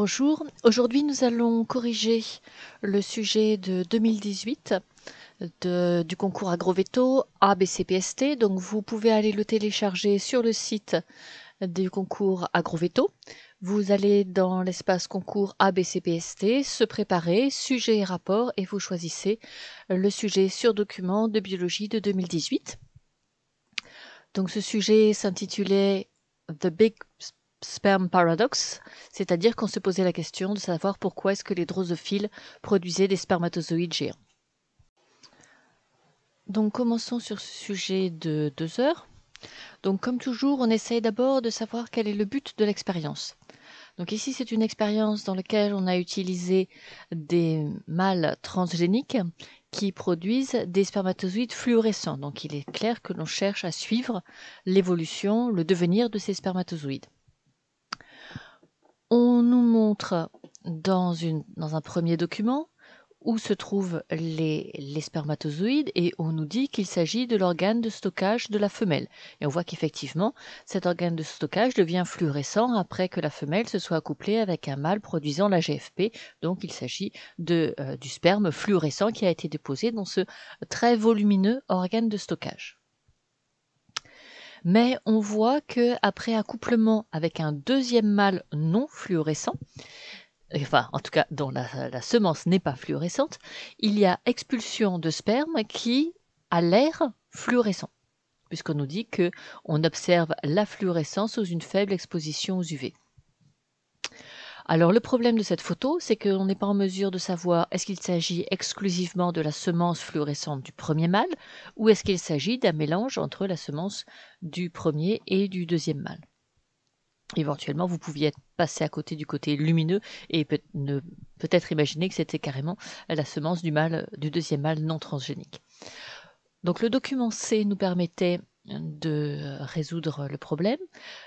bonjour. Aujourd'hui, nous allons corriger le sujet de 2018 du concours AgroVeto ABCPST. Donc, vous pouvez aller le télécharger sur le site du concours AgroVeto. Vous allez dans l'espace concours ABCPST, se préparer, sujet et rapport, et vous choisissez le sujet sur document de biologie de 2018. Donc, ce sujet s'intitulait The Big Sperm Paradox, c'est-à-dire qu'on se posait la question de savoir pourquoi est-ce que les drosophiles produisaient des spermatozoïdes géants. Donc commençons sur ce sujet de deux heures. Donc comme toujours, on essaye d'abord de savoir quel est le but de l'expérience. Donc ici, c'est une expérience dans laquelle on a utilisé des mâles transgéniques qui produisent des spermatozoïdes fluorescents. Donc il est clair que l'on cherche à suivre l'évolution, le devenir de ces spermatozoïdes. On nous montre dans, un premier document où se trouvent les, spermatozoïdes et on nous dit qu'il s'agit de l'organe de stockage de la femelle. Et on voit qu'effectivement, cet organe de stockage devient fluorescent après que la femelle se soit accouplée avec un mâle produisant la GFP. Donc il s'agit euh, du sperme fluorescent qui a été déposé dans ce très volumineux organe de stockage mais on voit que après accouplement avec un deuxième mâle non fluorescent, enfin en tout cas dont la, semence n'est pas fluorescente, il y a expulsion de sperme qui a l'air fluorescent, puisqu'on nous dit que observe la fluorescence sous une faible exposition aux UV. Alors le problème de cette photo, c'est qu'on n'est pas en mesure de savoir est-ce qu'il s'agit exclusivement de la semence fluorescente du premier mâle ou est-ce qu'il s'agit d'un mélange entre la semence du premier et du deuxième mâle. Éventuellement, vous pouviez être passé à côté du côté lumineux et peut-être imaginer que c'était carrément la semence du mâle, du deuxième mâle non transgénique. Donc le document C nous permettait de euh, résoudre le problème.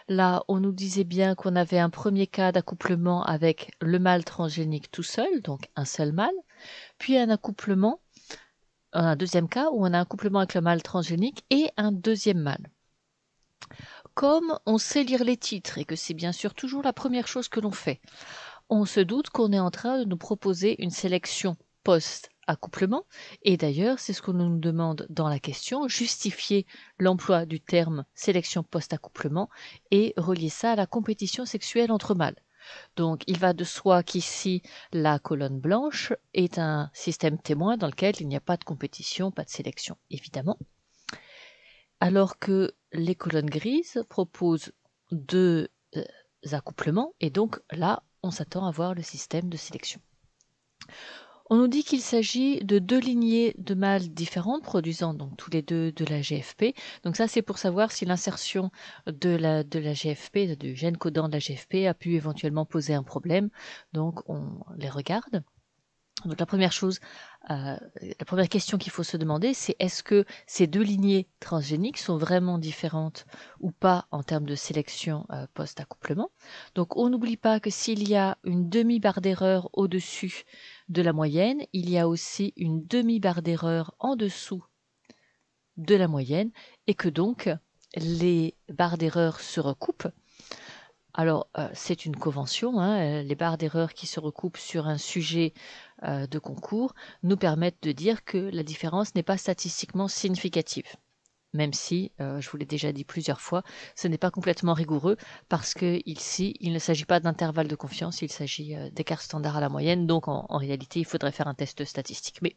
Là, on nous disait bien qu'on avait un premier cas d'accouplement avec le mâle transgénique tout seul, donc un seul mâle, puis un accouplement, euh, un deuxième cas où on a un accouplement avec le mâle transgénique et un deuxième mâle. Comme on sait lire les titres et que c'est bien sûr toujours la première chose que l'on fait, on se doute qu'on est en train de nous proposer une sélection post accouplement et d'ailleurs c'est ce qu'on nous demande dans la question justifier l'emploi du terme sélection post accouplement et relier ça à la compétition sexuelle entre mâles. Donc il va de soi qu'ici la colonne blanche est un système témoin dans lequel il n'y a pas de compétition, pas de sélection, évidemment. Alors que les colonnes grises proposent deux euh, accouplements et donc là on s'attend à voir le système de sélection. On nous dit qu'il s'agit de deux lignées de mâles différentes, produisant donc tous les deux de la GFP. Donc ça, c'est pour savoir si l'insertion de la, de la GFP, du gène codant de la GFP, a pu éventuellement poser un problème. Donc on les regarde. Donc la première chose, euh, la première question qu'il faut se demander, c'est est-ce que ces deux lignées transgéniques sont vraiment différentes ou pas en termes de sélection euh, post-accouplement. Donc on n'oublie pas que s'il y a une demi-barre d'erreur au-dessus de la moyenne. Il y a aussi une demi-barre d'erreur en dessous de la moyenne et que donc les barres d'erreur se recoupent. Alors, euh, c'est une convention. Hein, euh, les barres d'erreur qui se recoupent sur un sujet euh, de concours nous permettent de dire que la différence n'est pas statistiquement significative même si, euh, je vous l'ai déjà dit plusieurs fois, ce n'est pas complètement rigoureux parce que ici, il ne s'agit pas d'intervalle de confiance, il s'agit euh, d'écart standard à la moyenne, donc en, réalité, il faudrait faire un test statistique. Mais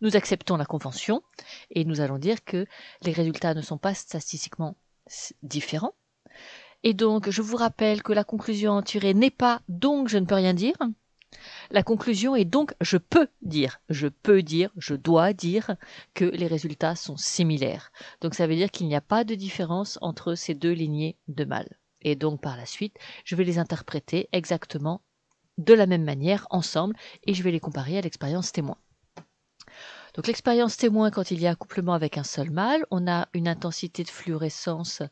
nous acceptons la convention et nous allons dire que les résultats ne sont pas statistiquement différents. Et donc, je vous rappelle que la conclusion en tirée n'est pas donc je ne peux rien dire. La conclusion est donc je peux dire, je peux dire, je dois dire que les résultats sont similaires. Donc ça veut dire qu'il n'y a pas de différence entre ces deux lignées de mâles. Et donc par la suite, je vais les interpréter exactement de la même manière ensemble et je vais les comparer à l'expérience témoin. Donc l'expérience témoin, quand il y a accouplement avec un seul mâle, on a une intensité de fluorescence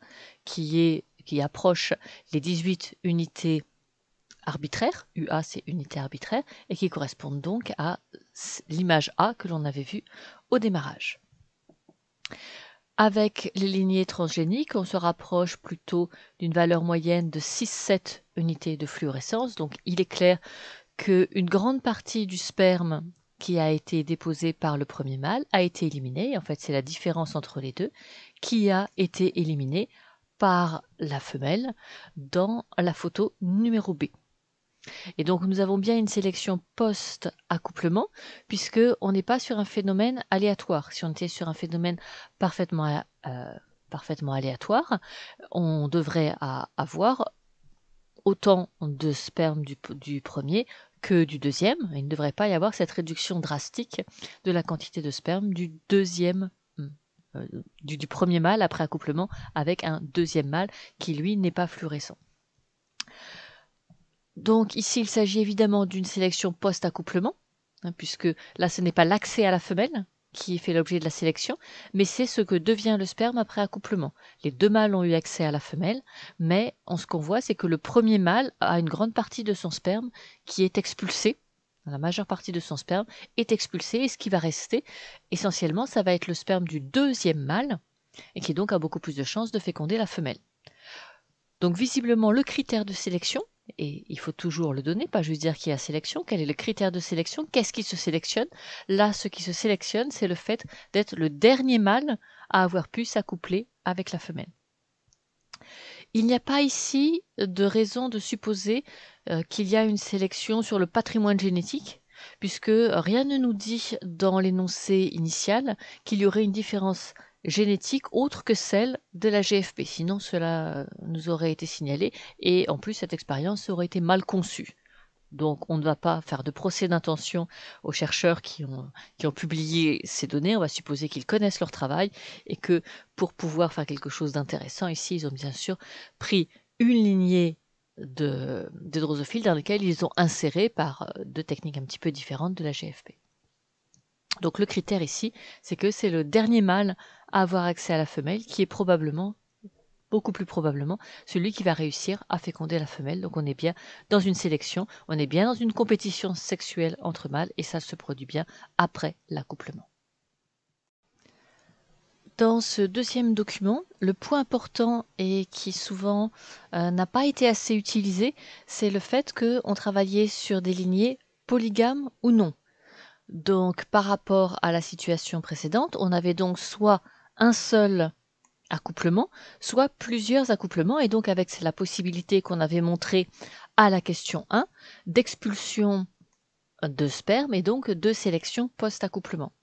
qui, est, qui approche les 18 unités arbitraire, UA c'est unité arbitraire, et qui correspondent donc à l'image A que l'on avait vue au démarrage. Avec les lignées transgéniques, on se rapproche plutôt d'une valeur moyenne de 6-7 unités de fluorescence, donc il est clair qu'une grande partie du sperme qui a été déposé par le premier mâle a été éliminé. En fait, c'est la différence entre les deux qui a été éliminée par la femelle dans la photo numéro B. Et donc nous avons bien une sélection post-accouplement, puisqu'on n'est pas sur un phénomène aléatoire. Si on était sur un phénomène parfaitement, euh, aléatoire, on devrait avoir autant de sperme du, premier que du deuxième. Il ne devrait pas y avoir cette réduction drastique de la quantité de sperme du deuxième hum, euh, du, du, premier mâle après accouplement avec un deuxième mâle qui lui n'est pas fluorescent. Donc ici, il s'agit évidemment d'une sélection post-accouplement, hein, puisque là, ce n'est pas l'accès à la femelle qui fait l'objet de la sélection, mais c'est ce que devient le sperme après accouplement. Les deux mâles ont eu accès à la femelle, mais en ce qu'on voit, c'est que le premier mâle a une grande partie de son sperme qui est expulsé. La majeure partie de son sperme est expulsée, et ce qui va rester, essentiellement, ça va être le sperme du deuxième mâle et qui donc a beaucoup plus de chances de féconder la femelle. Donc visiblement, le critère de sélection, et il faut toujours le donner, pas juste dire qu'il y a sélection. Quel est le critère de sélection Qu'est-ce qui se sélectionne Là, ce qui se sélectionne, c'est le fait d'être le dernier mâle à avoir pu s'accoupler avec la femelle. Il n'y a pas ici de raison de supposer euh, qu'il y a une sélection sur le patrimoine génétique, puisque rien ne nous dit dans l'énoncé initial qu'il y aurait une différence génétique autre que celle de la GFP. Sinon, cela euh, nous aurait été signalé et en plus, cette expérience aurait été mal conçue. Donc, on ne va pas faire de procès d'intention aux chercheurs qui ont, qui ont publié ces données. On va supposer qu'ils connaissent leur travail et que pour pouvoir faire quelque chose d'intéressant ici, ils ont bien sûr pris une lignée de, de drosophiles dans lesquelles ils ont inséré par euh, deux techniques un petit peu différentes de la GFP. Donc le critère ici, c'est que c'est le dernier mâle à avoir accès à la femelle qui est probablement, beaucoup plus probablement, celui qui va réussir à féconder la femelle. Donc on est bien dans une sélection, on est bien dans une compétition sexuelle entre mâles et ça se produit bien après l'accouplement. Dans ce deuxième document, le point important et qui souvent euh, n'a pas été assez utilisé, c'est le fait qu'on travaillait sur des lignées polygames ou non. Donc, par rapport à la situation précédente, on avait donc soit un seul accouplement, soit plusieurs accouplements, et donc avec la possibilité qu'on avait montrée à la question 1 d'expulsion de sperme et donc de sélection post-accouplement.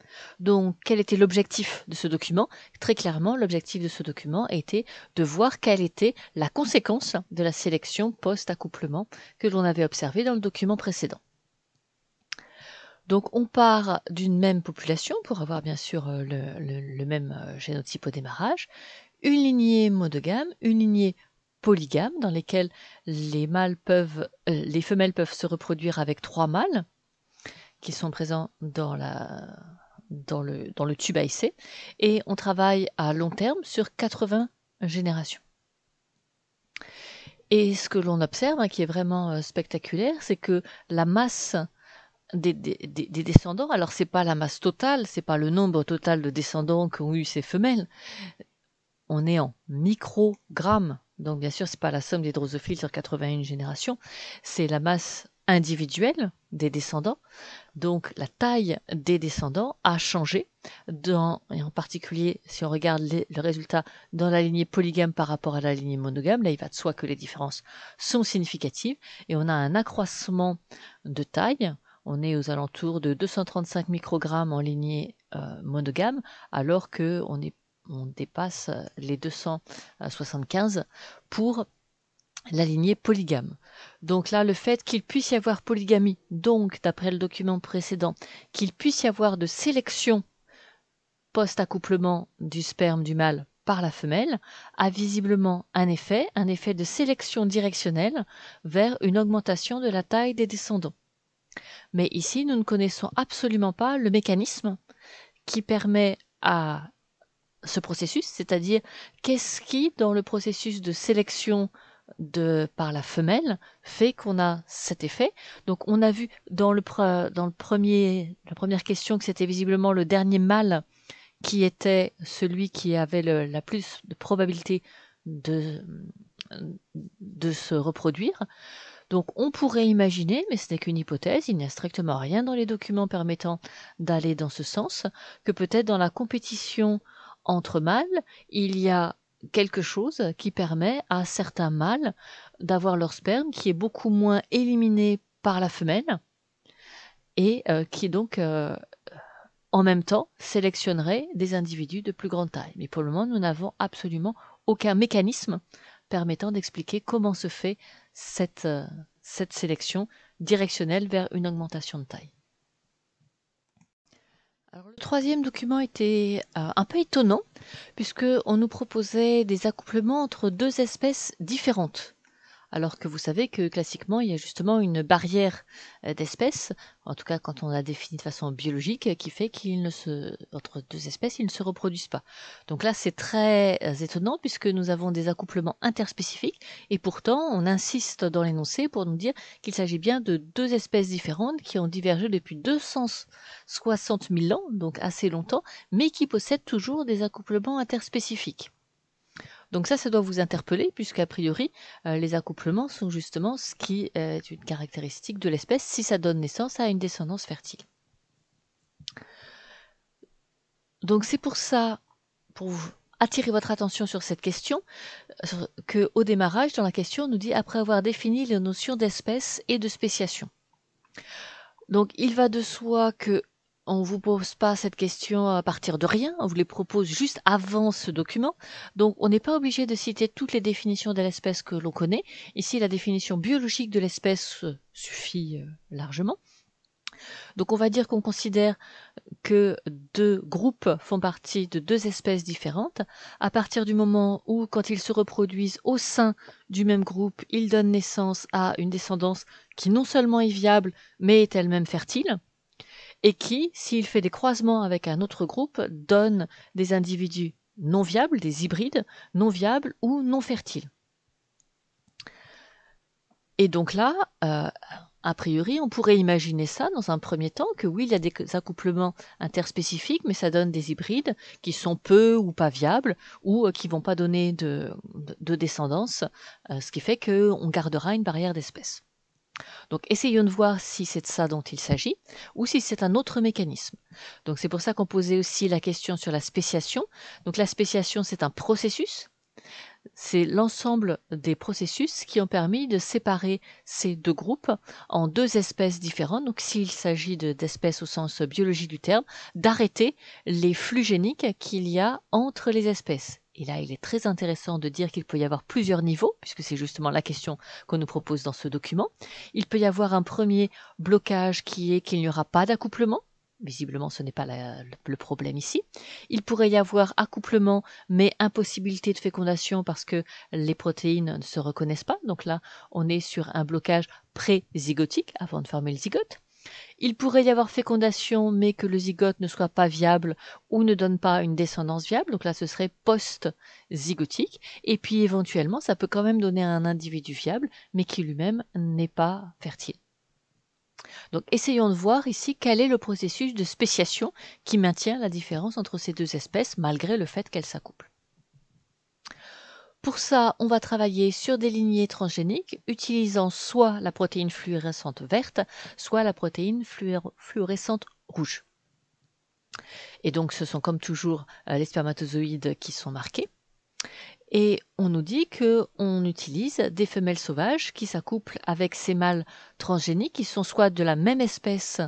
Donc, quel était l'objectif de ce document Très clairement, l'objectif de ce document était de voir quelle était la conséquence de la sélection post-accouplement que l'on avait observée dans le document précédent. Donc on part d'une même population pour avoir bien sûr euh, le, même euh, génotype au démarrage, une lignée monogame, une lignée polygame dans lesquelles les, euh, les femelles peuvent se reproduire avec trois mâles qui sont présents dans, le, tube AIC et on travaille à long terme sur 80 générations. Et ce que l'on observe, hein, qui est vraiment spectaculaire, c'est que la masse des, descendants. Alors c'est pas la masse totale, c'est pas le nombre total de descendants qu'ont eu ces femelles. On est en microgrammes. Donc bien sûr, c'est pas la somme des drosophiles sur 81 générations, c'est la masse individuelle des descendants. Donc la taille des descendants a changé, dans, et en particulier si on regarde le résultat dans la lignée polygame par rapport à la lignée monogame, là il va de soi que les différences sont significatives et on a un accroissement de taille on est aux alentours de 235 microgrammes en lignée euh, monogame, alors qu'on on dépasse les 275 pour la lignée polygame. Donc là, le fait qu'il puisse y avoir polygamie, donc d'après le document précédent, qu'il puisse y avoir de sélection post-accouplement du sperme du mâle par la femelle, a visiblement un effet, un effet de sélection directionnelle vers une augmentation de la taille des descendants. Mais ici, nous ne connaissons absolument pas le mécanisme qui permet à ce processus, c'est-à-dire qu'est-ce qui, dans le processus de sélection par la femelle, fait qu'on a cet effet. Donc on a vu dans, le, la première question que c'était visiblement le dernier mâle qui était celui qui avait la plus de probabilité de se reproduire. Donc on pourrait imaginer, mais ce n'est qu'une hypothèse, il n'y a strictement rien dans les documents permettant d'aller dans ce sens, que peut-être dans la compétition entre mâles, il y a quelque chose qui permet à certains mâles d'avoir leur sperme qui est beaucoup moins éliminé par la femelle et euh, qui donc euh, en même temps sélectionnerait des individus de plus grande taille. Mais pour le moment, nous n'avons absolument aucun mécanisme permettant d'expliquer comment se fait euh, cette, sélection directionnelle vers une augmentation de taille. le troisième document était euh, un peu étonnant puisqu'on nous proposait des accouplements entre deux espèces différentes alors que vous savez que classiquement, il y a justement une barrière euh, d'espèces, en tout cas quand on l'a définit de façon biologique, qui fait qu'entre ne se, entre deux espèces, ils ne se reproduisent pas. Donc là, c'est très euh, étonnant puisque nous avons des accouplements interspécifiques et pourtant, on insiste dans l'énoncé pour nous dire qu'il s'agit bien de deux espèces différentes qui ont divergé depuis 260 000 ans, donc assez longtemps, mais qui possèdent toujours des accouplements interspécifiques. Donc ça, ça doit vous interpeller, puisqu'a priori, euh, les accouplements sont justement ce qui est une caractéristique de l'espèce si ça donne naissance à une descendance fertile. Donc c'est pour ça, pour attirer votre attention sur cette question, euh, que au démarrage, dans la question, on nous dit après avoir défini les notions d'espèce et de spéciation. Donc il va de soi que on vous pose pas cette question à partir de rien, on vous les propose juste avant ce document. Donc on n'est pas obligé de citer toutes les définitions de l'espèce que l'on connaît. Ici, la définition biologique de l'espèce suffit euh, largement. Donc on va dire qu'on considère que deux groupes font partie de deux espèces différentes à partir du moment où, quand ils se reproduisent au sein du même groupe, ils donnent naissance à une descendance qui non seulement est viable, mais est elle-même fertile et qui, s'il fait des croisements avec un autre groupe, donne des individus non viables, des hybrides non viables ou non fertiles. Et donc là, euh, a priori, on pourrait imaginer ça dans un premier temps, que oui, il y a des accouplements interspécifiques, mais ça donne des hybrides qui sont peu ou pas viables, ou euh, qui ne vont pas donner de, descendance, euh, ce qui fait qu'on gardera une barrière d'espèces. Donc essayons de voir si c'est de ça dont il s'agit ou si c'est un autre mécanisme. Donc c'est pour ça qu'on posait aussi la question sur la spéciation. Donc la spéciation, c'est un processus. C'est l'ensemble des processus qui ont permis de séparer ces deux groupes en deux espèces différentes. Donc s'il s'agit d'espèces au sens biologique du terme, d'arrêter les flux géniques qu'il y a entre les espèces. Et là, il est très intéressant de dire qu'il peut y avoir plusieurs niveaux, puisque c'est justement la question qu'on nous propose dans ce document. Il peut y avoir un premier blocage qui est qu'il n'y aura pas d'accouplement. Visiblement, ce n'est pas le problème ici. Il pourrait y avoir accouplement, mais impossibilité de fécondation parce que les protéines ne se reconnaissent pas. Donc là, on est sur un blocage pré-zygotique avant de former le zygote il pourrait y avoir fécondation mais que le zygote ne soit pas viable ou ne donne pas une descendance viable donc là ce serait post zygotique et puis éventuellement ça peut quand même donner un individu viable mais qui lui-même n'est pas fertile donc essayons de voir ici quel est le processus de spéciation qui maintient la différence entre ces deux espèces malgré le fait qu'elles s'accouplent pour ça, on va travailler sur des lignées transgéniques utilisant soit la protéine fluorescente verte, soit la protéine fluorescente rouge. Et donc ce sont comme toujours euh, les spermatozoïdes qui sont marqués. Et on nous dit qu'on utilise des femelles sauvages qui s'accouplent avec ces mâles transgéniques qui sont soit de la même espèce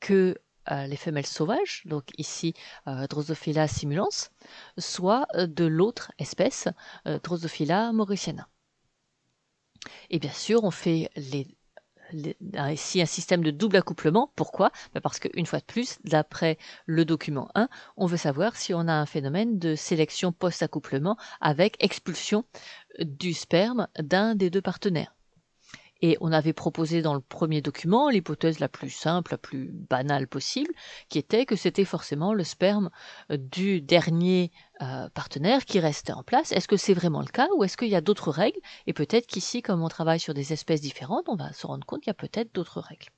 que euh, les femelles sauvages, donc ici euh, Drosophila simulans, soit euh, de l'autre espèce, Drosophila mauriciana. Et bien sûr, on fait ici un système de double accouplement. Pourquoi ben Parce qu'une fois de plus, d'après le document 1, on veut savoir si on a un phénomène de sélection post-accouplement avec expulsion du sperme d'un des deux partenaires. Et on avait proposé dans le premier document l'hypothèse la plus simple, la plus banale possible, qui était que c'était forcément le sperme euh, du dernier euh, partenaire qui restait en place. Est-ce que c'est vraiment le cas ou est-ce qu'il y a d'autres règles Et peut-être qu'ici, comme on travaille sur des espèces différentes, on va se rendre compte qu'il y a peut-être d'autres règles.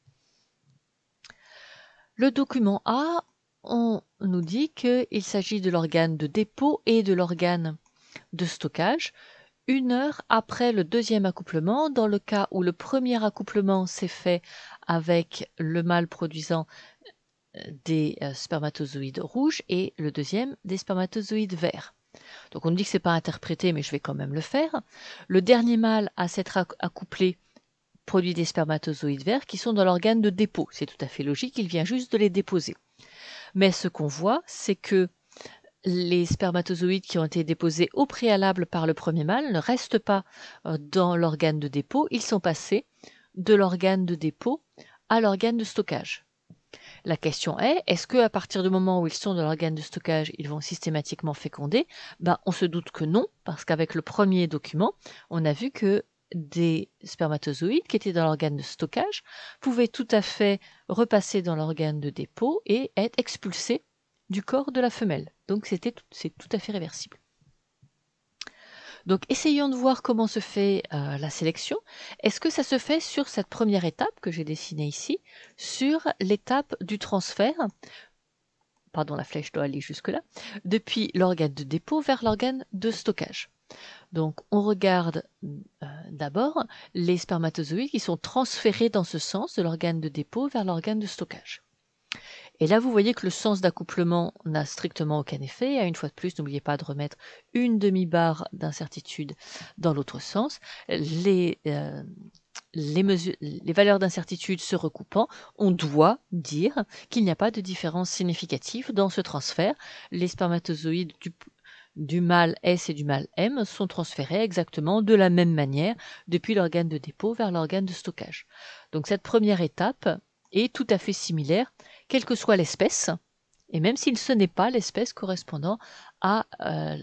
Le document A, on nous dit qu'il s'agit de l'organe de dépôt et de l'organe de stockage une heure après le deuxième accouplement, dans le cas où le premier accouplement s'est fait avec le mâle produisant euh, des euh, spermatozoïdes rouges et le deuxième des spermatozoïdes verts. Donc on dit que ce n'est pas interprété, mais je vais quand même le faire. Le dernier mâle à s'être accouplé produit des spermatozoïdes verts qui sont dans l'organe de dépôt. C'est tout à fait logique, il vient juste de les déposer. Mais ce qu'on voit, c'est que les spermatozoïdes qui ont été déposés au préalable par le premier mâle ne restent pas euh, dans l'organe de dépôt, ils sont passés de l'organe de dépôt à l'organe de stockage. La question est, est-ce qu'à partir du moment où ils sont dans l'organe de stockage, ils vont systématiquement féconder ben, On se doute que non, parce qu'avec le premier document, on a vu que des spermatozoïdes qui étaient dans l'organe de stockage pouvaient tout à fait repasser dans l'organe de dépôt et être expulsés du corps de la femelle. Donc c'est tout à fait réversible. Donc essayons de voir comment se fait euh, la sélection. Est-ce que ça se fait sur cette première étape que j'ai dessinée ici, sur l'étape du transfert pardon, la flèche doit aller jusque-là, depuis l'organe de dépôt vers l'organe de stockage. Donc on regarde euh, d'abord les spermatozoïdes qui sont transférés dans ce sens de l'organe de dépôt vers l'organe de stockage. Et là, vous voyez que le sens d'accouplement n'a strictement aucun effet. Une fois de plus, n'oubliez pas de remettre une demi-barre d'incertitude dans l'autre sens. Euh, les, valeurs d'incertitude se recoupant, on doit dire qu'il n'y a pas de différence significative dans ce transfert. Les spermatozoïdes du, du mâle S et du mâle M sont transférés exactement de la même manière depuis l'organe de dépôt vers l'organe de stockage. Donc cette première étape est tout à fait similaire quelle que soit l'espèce, et même s'il ce n'est pas l'espèce correspondant à euh,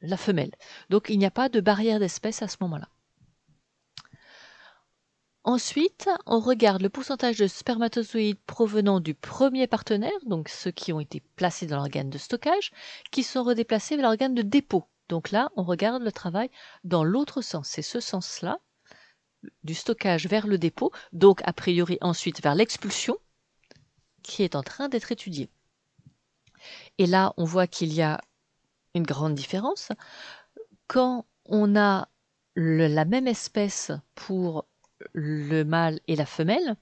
la femelle. Donc il n'y a pas de barrière d'espèce à ce moment-là. Ensuite, on regarde le pourcentage de spermatozoïdes provenant du premier partenaire, donc ceux qui ont été placés dans l'organe de stockage, qui sont redéplacés vers l'organe de dépôt. Donc là, on regarde le travail dans l'autre sens. C'est ce sens-là, du stockage vers le dépôt, donc a priori ensuite vers l'expulsion, qui est en train d'être étudié. Et là, on voit qu'il y a une grande différence. Quand on a la même espèce pour le mâle et la femelle,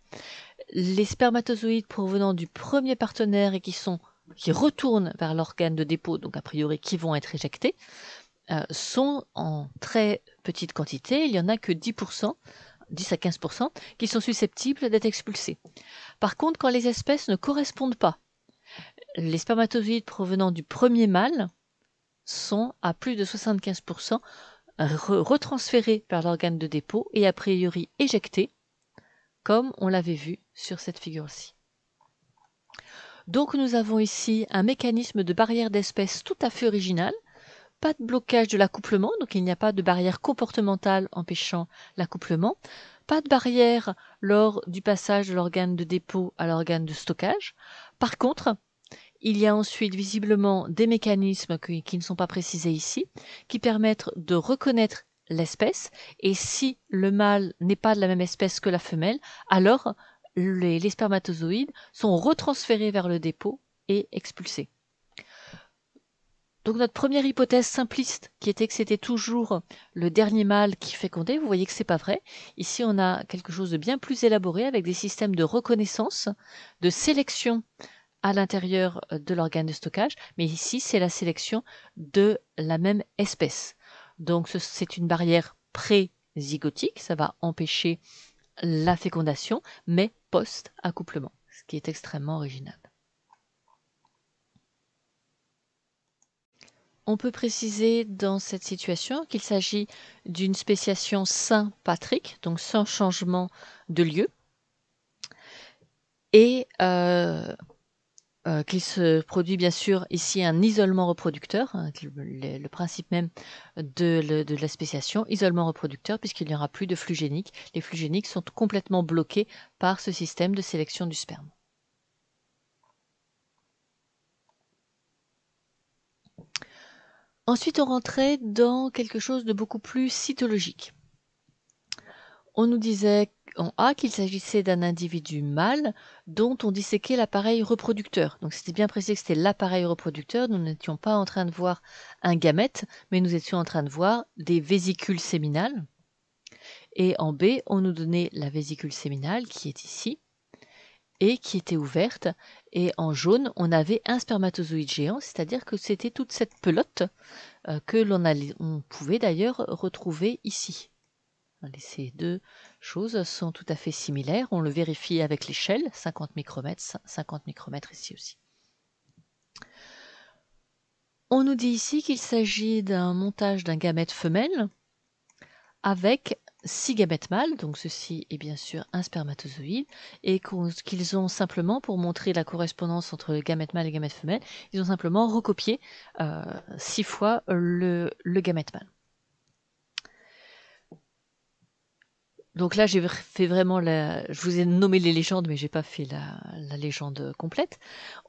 les spermatozoïdes provenant du premier partenaire et qui sont qui retournent vers l'organe de dépôt, donc a priori qui vont être éjectés, euh, sont en très petite quantité, il n'y en a que 10% 10 à 15 qui sont susceptibles d'être expulsés. Par contre, quand les espèces ne correspondent pas, les spermatozoïdes provenant du premier mâle sont à plus de 75 retransférés par l'organe de dépôt et a priori éjectés, comme on l'avait vu sur cette figure-ci. Donc nous avons ici un mécanisme de barrière d'espèces tout à fait original pas de blocage de l'accouplement, donc il n'y a pas de barrière comportementale empêchant l'accouplement, pas de barrière lors du passage de l'organe de dépôt à l'organe de stockage. Par contre, il y a ensuite visiblement des mécanismes qui, ne sont pas précisés ici, qui permettent de reconnaître l'espèce, et si le mâle n'est pas de la même espèce que la femelle, alors les spermatozoïdes sont retransférés vers le dépôt et expulsés. Donc notre première hypothèse simpliste, qui était que c'était toujours le dernier mâle qui fécondait, vous voyez que c'est pas vrai. Ici, on a quelque chose de bien plus élaboré avec des systèmes de reconnaissance, de sélection à l'intérieur euh, de l'organe de stockage, mais ici, c'est la sélection de la même espèce. Donc c'est une barrière prézygotique, ça va empêcher la fécondation, mais post-accouplement, ce qui est extrêmement original. On peut préciser dans cette situation qu'il s'agit d'une spéciation Saint-Patrick, donc sans changement de lieu, et euh, euh qu'il se produit bien sûr ici un isolement reproducteur, hein, le, principe même de, de la spéciation, isolement reproducteur, puisqu'il n'y aura plus de flux géniques. Les flux géniques sont complètement bloqués par ce système de sélection du sperme. Ensuite, on rentrait dans quelque chose de beaucoup plus cytologique. On nous disait en A qu'il s'agissait d'un individu mâle dont on disséquait l'appareil reproducteur. Donc c'était bien précisé que c'était l'appareil reproducteur. Nous n'étions pas en train de voir un gamète, mais nous étions en train de voir des vésicules séminales. Et en B, on nous donnait la vésicule séminale qui est ici, et qui était ouverte. Et en jaune, on avait un spermatozoïde géant, c'est-à-dire que c'était toute cette pelote euh, que l'on on pouvait d'ailleurs retrouver ici. Hein, ces deux choses sont tout à fait similaires. On le vérifie avec l'échelle, 50 micromètres, 50 micromètres ici aussi. On nous dit ici qu'il s'agit d'un montage d'un gamète femelle avec 6 gamètes mâles, donc ceci est bien sûr un spermatozoïde, et qu'ils ont simplement, pour montrer la correspondance entre le gamète mâle et gamètes femelles, ils ont simplement recopié euh, six fois le, gamète mâle. Donc là, j'ai fait vraiment la. Je vous ai nommé les légendes, mais j'ai pas fait la, la, légende complète.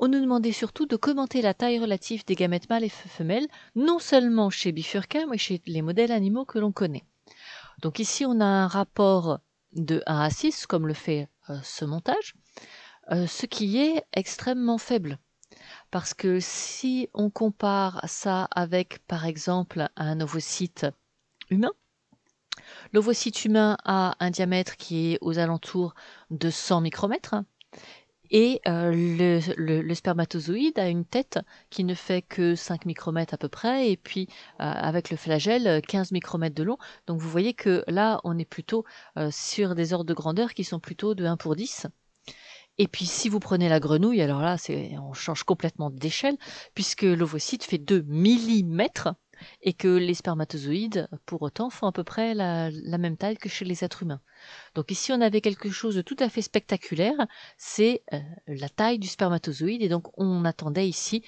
On nous demandait surtout de commenter la taille relative des gamètes mâles et femelles, non seulement chez Bifurca, mais chez les modèles animaux que l'on connaît. Donc ici, on a un rapport de 1 à 6, comme le fait euh, ce montage, euh, ce qui est extrêmement faible. Parce que si on compare ça avec, par exemple, un ovocyte humain, l'ovocyte humain a un diamètre qui est aux alentours de 100 micromètres et euh, le, spermatozoïde a une tête qui ne fait que 5 micromètres à peu près, et puis euh, avec le flagelle, 15 micromètres de long. Donc vous voyez que là, on est plutôt euh, sur des ordres de grandeur qui sont plutôt de 1 pour 10. Et puis si vous prenez la grenouille, alors là, on change complètement d'échelle, puisque l'ovocyte fait 2 millimètres et que les spermatozoïdes, pour autant, font à peu près la, même taille que chez les êtres humains. Donc ici, on avait quelque chose de tout à fait spectaculaire, c'est euh, la taille du spermatozoïde, et donc on attendait ici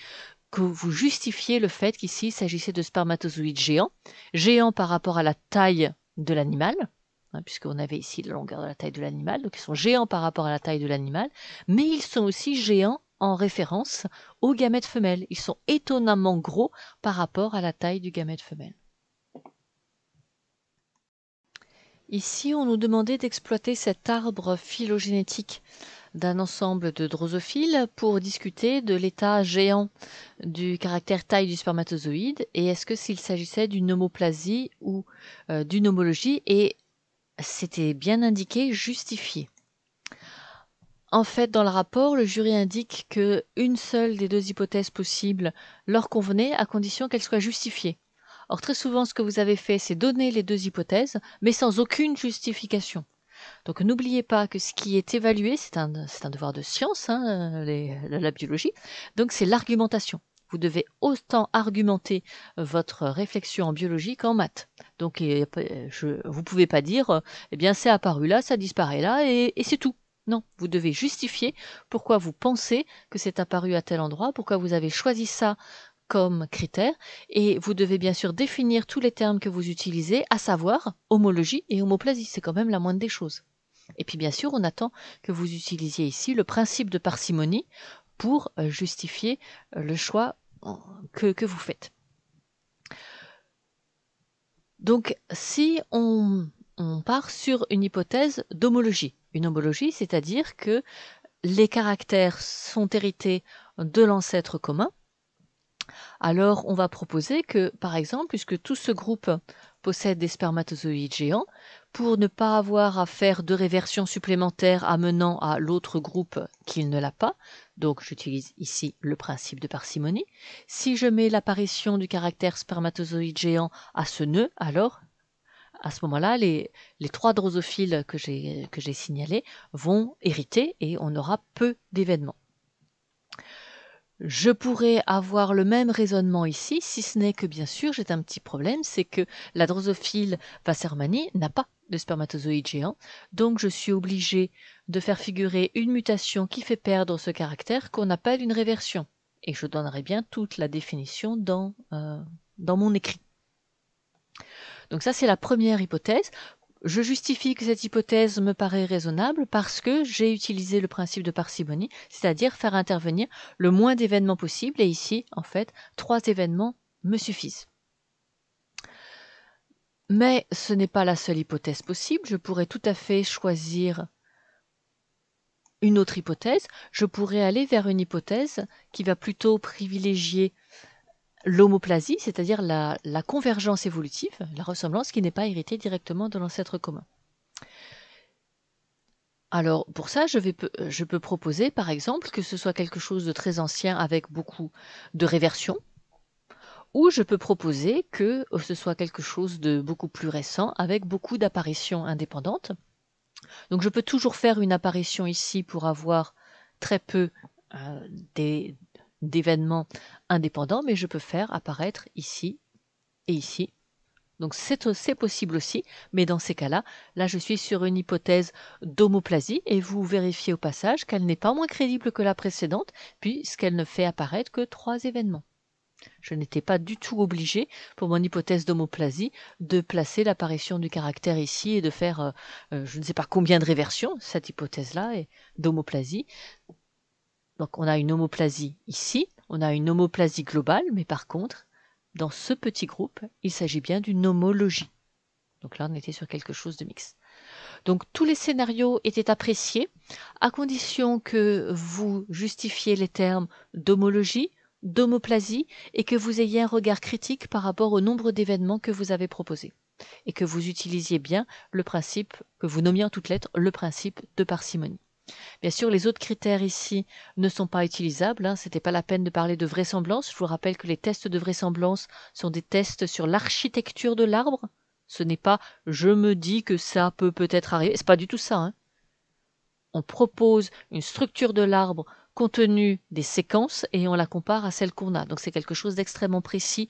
que vous justifiez le fait qu'ici il s'agissait de spermatozoïdes géants, géants par rapport à la taille de l'animal, hein, puisqu'on avait ici la longueur de la taille de l'animal, donc ils sont géants par rapport à la taille de l'animal, mais ils sont aussi géants en référence aux gamètes femelles. Ils sont étonnamment gros par rapport à la taille du gamète femelle. Ici, on nous demandait d'exploiter cet arbre phylogénétique d'un ensemble de drosophiles pour discuter de l'état géant du caractère taille du spermatozoïde et est-ce que s'il s'agissait d'une homoplasie ou euh, d'une homologie et c'était bien indiqué justifié. En fait, dans le rapport, le jury indique que une seule des deux hypothèses possibles leur convenait à condition qu'elle soit justifiée. Or, très souvent, ce que vous avez fait, c'est donner les deux hypothèses, mais sans aucune justification. Donc n'oubliez pas que ce qui est évalué, c'est un, devoir de science, hein, la biologie, donc c'est l'argumentation. Vous devez autant argumenter votre réflexion en biologie qu'en maths. Donc je, vous ne pouvez pas dire, eh bien c'est apparu là, ça disparaît là, et c'est tout. Non, vous devez justifier pourquoi vous pensez que c'est apparu à tel endroit, pourquoi vous avez choisi ça comme critère, et vous devez bien sûr définir tous les termes que vous utilisez, à savoir homologie et homoplasie, c'est quand même la moindre des choses. Et puis bien sûr, on attend que vous utilisiez ici le principe de parcimonie pour euh, justifier euh, le choix euh, que, vous faites. Donc si on, on part sur une hypothèse d'homologie, une homologie, c'est-à-dire que les caractères sont hérités de l'ancêtre commun. Alors on va proposer que, par exemple, puisque tout ce groupe possède des spermatozoïdes géants, pour ne pas avoir à faire de réversion supplémentaire amenant à l'autre groupe qu'il ne l'a pas, donc j'utilise ici le principe de parcimonie, si je mets l'apparition du caractère spermatozoïde géant à ce nœud, alors à ce moment-là, les, trois drosophiles que j'ai, signalés vont hériter et on aura peu d'événements. Je pourrais avoir le même raisonnement ici, si ce n'est que bien sûr j'ai un petit problème, c'est que la drosophile Wassermanni n'a pas de spermatozoïde géant, donc je suis obligée de faire figurer une mutation qui fait perdre ce caractère qu'on appelle une réversion. Et je donnerai bien toute la définition dans, euh, dans mon écrit. Donc ça, c'est la première hypothèse. Je justifie que cette hypothèse me paraît raisonnable parce que j'ai utilisé le principe de parcimonie, c'est-à-dire faire intervenir le moins d'événements possible. Et ici, en fait, trois événements me suffisent. Mais ce n'est pas la seule hypothèse possible. Je pourrais tout à fait choisir une autre hypothèse. Je pourrais aller vers une hypothèse qui va plutôt privilégier l'homoplasie, c'est-à-dire la, convergence évolutive, la ressemblance qui n'est pas héritée directement de l'ancêtre commun. Alors pour ça, je, peux proposer par exemple que ce soit quelque chose de très ancien avec beaucoup de réversions, ou je peux proposer que euh, ce soit quelque chose de beaucoup plus récent avec beaucoup d'apparitions indépendantes. Donc je peux toujours faire une apparition ici pour avoir très peu euh, des, d'événements indépendants, mais je peux faire apparaître ici et ici. Donc c'est possible aussi, mais dans ces cas-là, là je suis sur une hypothèse d'homoplasie et vous vérifiez au passage qu'elle n'est pas moins crédible que la précédente puisqu'elle ne fait apparaître que trois événements. Je n'étais pas du tout obligé, pour mon hypothèse d'homoplasie, de placer l'apparition du caractère ici et de faire euh, euh, je ne sais pas combien de réversions, cette hypothèse-là d'homoplasie donc on a une homoplasie ici, on a une homoplasie globale, mais par contre, dans ce petit groupe, il s'agit bien d'une homologie. Donc là, on était sur quelque chose de mixte. Donc tous les scénarios étaient appréciés, à condition que vous justifiez les termes d'homologie, d'homoplasie, et que vous ayez un regard critique par rapport au nombre d'événements que vous avez proposés, et que vous utilisiez bien le principe, que vous nommiez en toutes lettres, le principe de parcimonie. Bien sûr, les autres critères ici ne sont pas utilisables. Hein. Ce n'était pas la peine de parler de vraisemblance. Je vous rappelle que les tests de vraisemblance sont des tests sur l'architecture de l'arbre. Ce n'est pas je me dis que ça peut peut-être arriver. n'est pas du tout ça. Hein. On propose une structure de l'arbre tenu des séquences et on la compare à celle qu'on a. Donc c'est quelque chose d'extrêmement précis,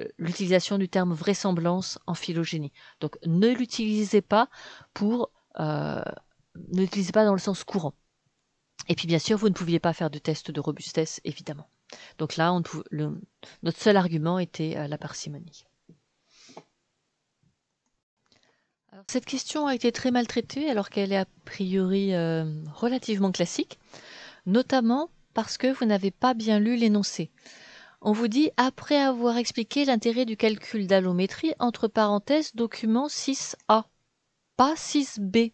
euh, l'utilisation du terme vraisemblance en phylogénie. Donc ne l'utilisez pas pour euh, ne l'utilisez pas dans le sens courant. Et puis bien sûr, vous ne pouviez pas faire de test de robustesse, évidemment. Donc là, notre seul argument était euh, la parcimonie. cette question a été très mal traitée, alors qu'elle est a priori euh, relativement classique, notamment parce que vous n'avez pas bien lu l'énoncé. On vous dit après avoir expliqué l'intérêt du calcul d'allométrie entre parenthèses document 6A, pas 6B.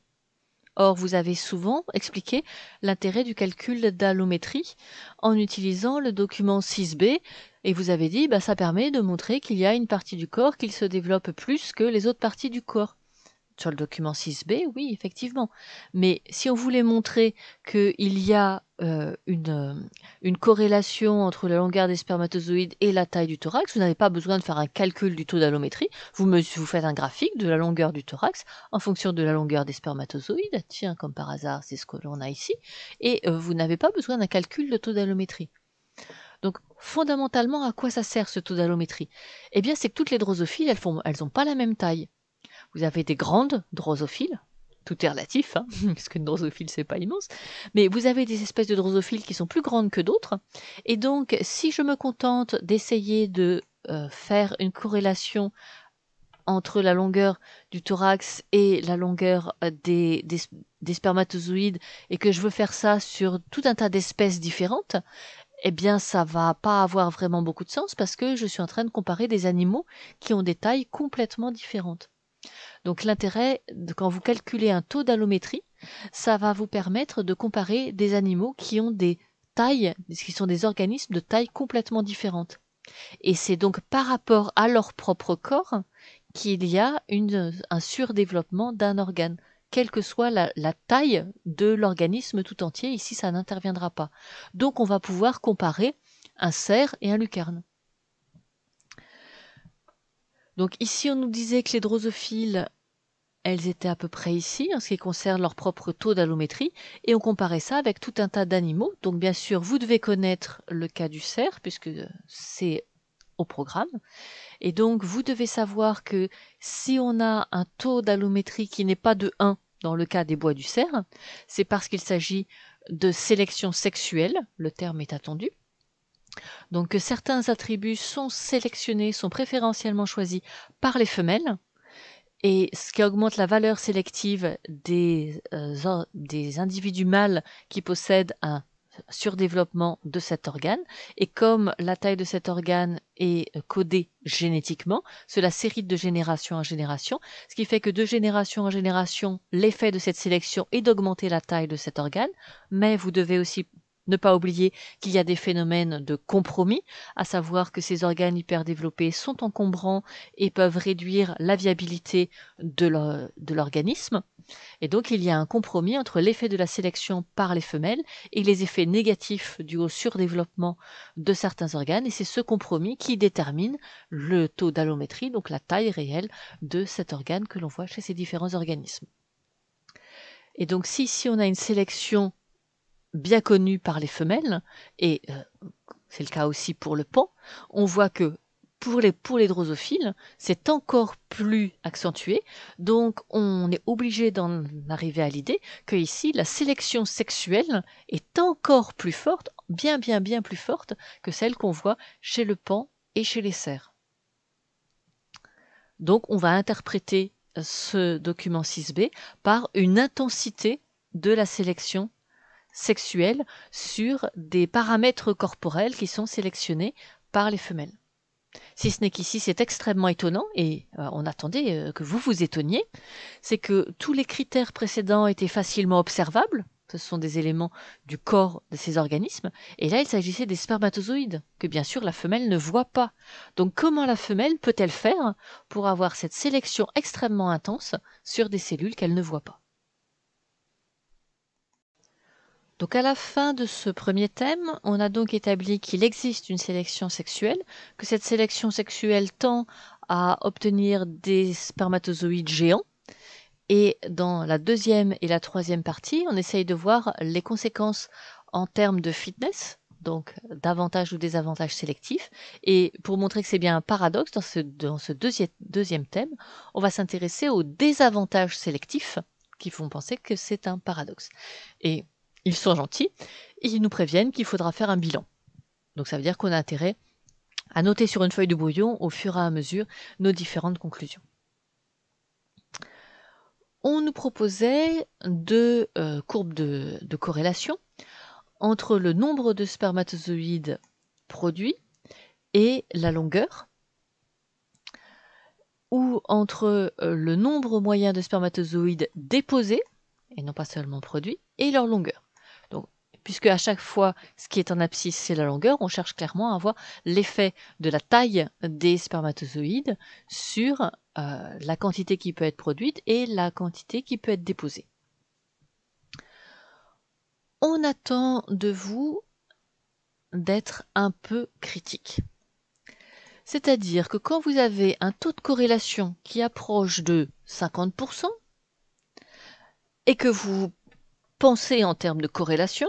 Or, vous avez souvent expliqué l'intérêt du calcul d'allométrie en utilisant le document 6B et vous avez dit bah, ça permet de montrer qu'il y a une partie du corps qui se développe plus que les autres parties du corps sur le document 6B, oui, effectivement. Mais si on voulait montrer qu'il y a euh, euh, une, corrélation entre la longueur des spermatozoïdes et la taille du thorax, vous n'avez pas besoin de faire un calcul du taux d'allométrie. Vous, vous, faites un graphique de la longueur du thorax en fonction de la longueur des spermatozoïdes. Tiens, comme par hasard, c'est ce que l'on a ici. Et euh, vous n'avez pas besoin d'un calcul de taux d'allométrie. Donc, fondamentalement, à quoi ça sert ce taux d'allométrie Eh bien, c'est que toutes les drosophiles, elles n'ont elles pas la même taille. Vous avez des grandes drosophiles, tout est relatif, hein, parce qu'une drosophile, c'est pas immense, mais vous avez des espèces de drosophiles qui sont plus grandes que d'autres. Et donc, si je me contente d'essayer de euh, faire une corrélation entre la longueur du thorax et la longueur euh, des, des spermatozoïdes, et que je veux faire ça sur tout un tas d'espèces différentes, eh bien, ça va pas avoir vraiment beaucoup de sens parce que je suis en train de comparer des animaux qui ont des tailles complètement différentes. Donc l'intérêt, quand vous calculez un taux d'allométrie, ça va vous permettre de comparer des animaux qui ont des tailles, qui sont des organismes de taille complètement différentes. Et c'est donc par rapport à leur propre corps qu'il y a un surdéveloppement d'un organe, quelle que soit la taille de l'organisme tout entier. Ici, ça n'interviendra pas. Donc on va pouvoir comparer un cerf et un lucarne. Donc ici, on nous disait que les drosophiles, elles étaient à peu près ici en ce qui concerne leur propre taux d'allométrie, et on comparait ça avec tout un tas d'animaux. Donc bien sûr, vous devez connaître le cas du cerf, puisque c'est au programme. Et donc, vous devez savoir que si on a un taux d'allométrie qui n'est pas de 1 dans le cas des bois du cerf, c'est parce qu'il s'agit de sélection sexuelle, le terme est attendu, donc euh, certains attributs sont sélectionnés, sont préférentiellement choisis par les femelles, et ce qui augmente la valeur sélective des, euh, individus mâles qui possèdent un surdéveloppement de cet organe. Et comme la taille de cet organe est euh, codée génétiquement, cela s'érite de génération en génération, ce qui fait que de génération en génération, l'effet de cette sélection est d'augmenter la taille de cet organe, mais vous devez aussi ne pas oublier qu'il y a des phénomènes de compromis, à savoir que ces organes hyperdéveloppés sont encombrants et peuvent réduire la viabilité de l'organisme. Et donc il y a un compromis entre l'effet de la sélection par les femelles et les effets négatifs dus au surdéveloppement de certains organes. Et c'est ce compromis qui détermine le taux d'allométrie, donc la taille réelle de cet organe que l'on voit chez ces différents organismes. Et donc si si on a une sélection bien connue par les femelles, et euh, c'est le cas aussi pour le pan, on voit que pour les, pour les drosophiles, c'est encore plus accentué. Donc, on est obligé d'en arriver à l'idée que ici, la sélection sexuelle est encore plus forte, bien, bien, bien plus forte que celle qu'on voit chez le pan et chez les cerfs. Donc, on va interpréter euh, ce document 6b par une intensité de la sélection sexuelle sur des paramètres corporels qui sont sélectionnés par les femelles. Si ce n'est qu'ici c'est extrêmement étonnant, et euh, on attendait euh, que vous vous étonniez, c'est que tous les critères précédents étaient facilement observables, ce sont des éléments du corps de ces organismes, et là il s'agissait des spermatozoïdes, que bien sûr la femelle ne voit pas. Donc comment la femelle peut-elle faire pour avoir cette sélection extrêmement intense sur des cellules qu'elle ne voit pas Donc à la fin de ce premier thème, on a donc établi qu'il existe une sélection sexuelle, que cette sélection sexuelle tend à obtenir des spermatozoïdes géants. Et dans la deuxième et la troisième partie, on essaye de voir les conséquences en termes de fitness, donc d'avantages ou désavantages sélectifs. Et pour montrer que c'est bien un paradoxe, dans ce, deuxième, deuxième thème, on va s'intéresser aux désavantages sélectifs qui font penser que c'est un paradoxe. Et ils sont gentils, et ils nous préviennent qu'il faudra faire un bilan. Donc ça veut dire qu'on a intérêt à noter sur une feuille de brouillon au fur et à mesure nos différentes conclusions. On nous proposait deux euh, courbes de corrélation entre le nombre de spermatozoïdes produits et la longueur, ou entre euh, le nombre moyen de spermatozoïdes déposés, et non pas seulement produits, et leur longueur puisque à chaque fois, ce qui est en abscisse, c'est la longueur, on cherche clairement à voir l'effet de la taille des spermatozoïdes sur euh, la quantité qui peut être produite et la quantité qui peut être déposée. On attend de vous d'être un peu critique. C'est-à-dire que quand vous avez un taux de corrélation qui approche de 50% et que vous pensez en termes de corrélation,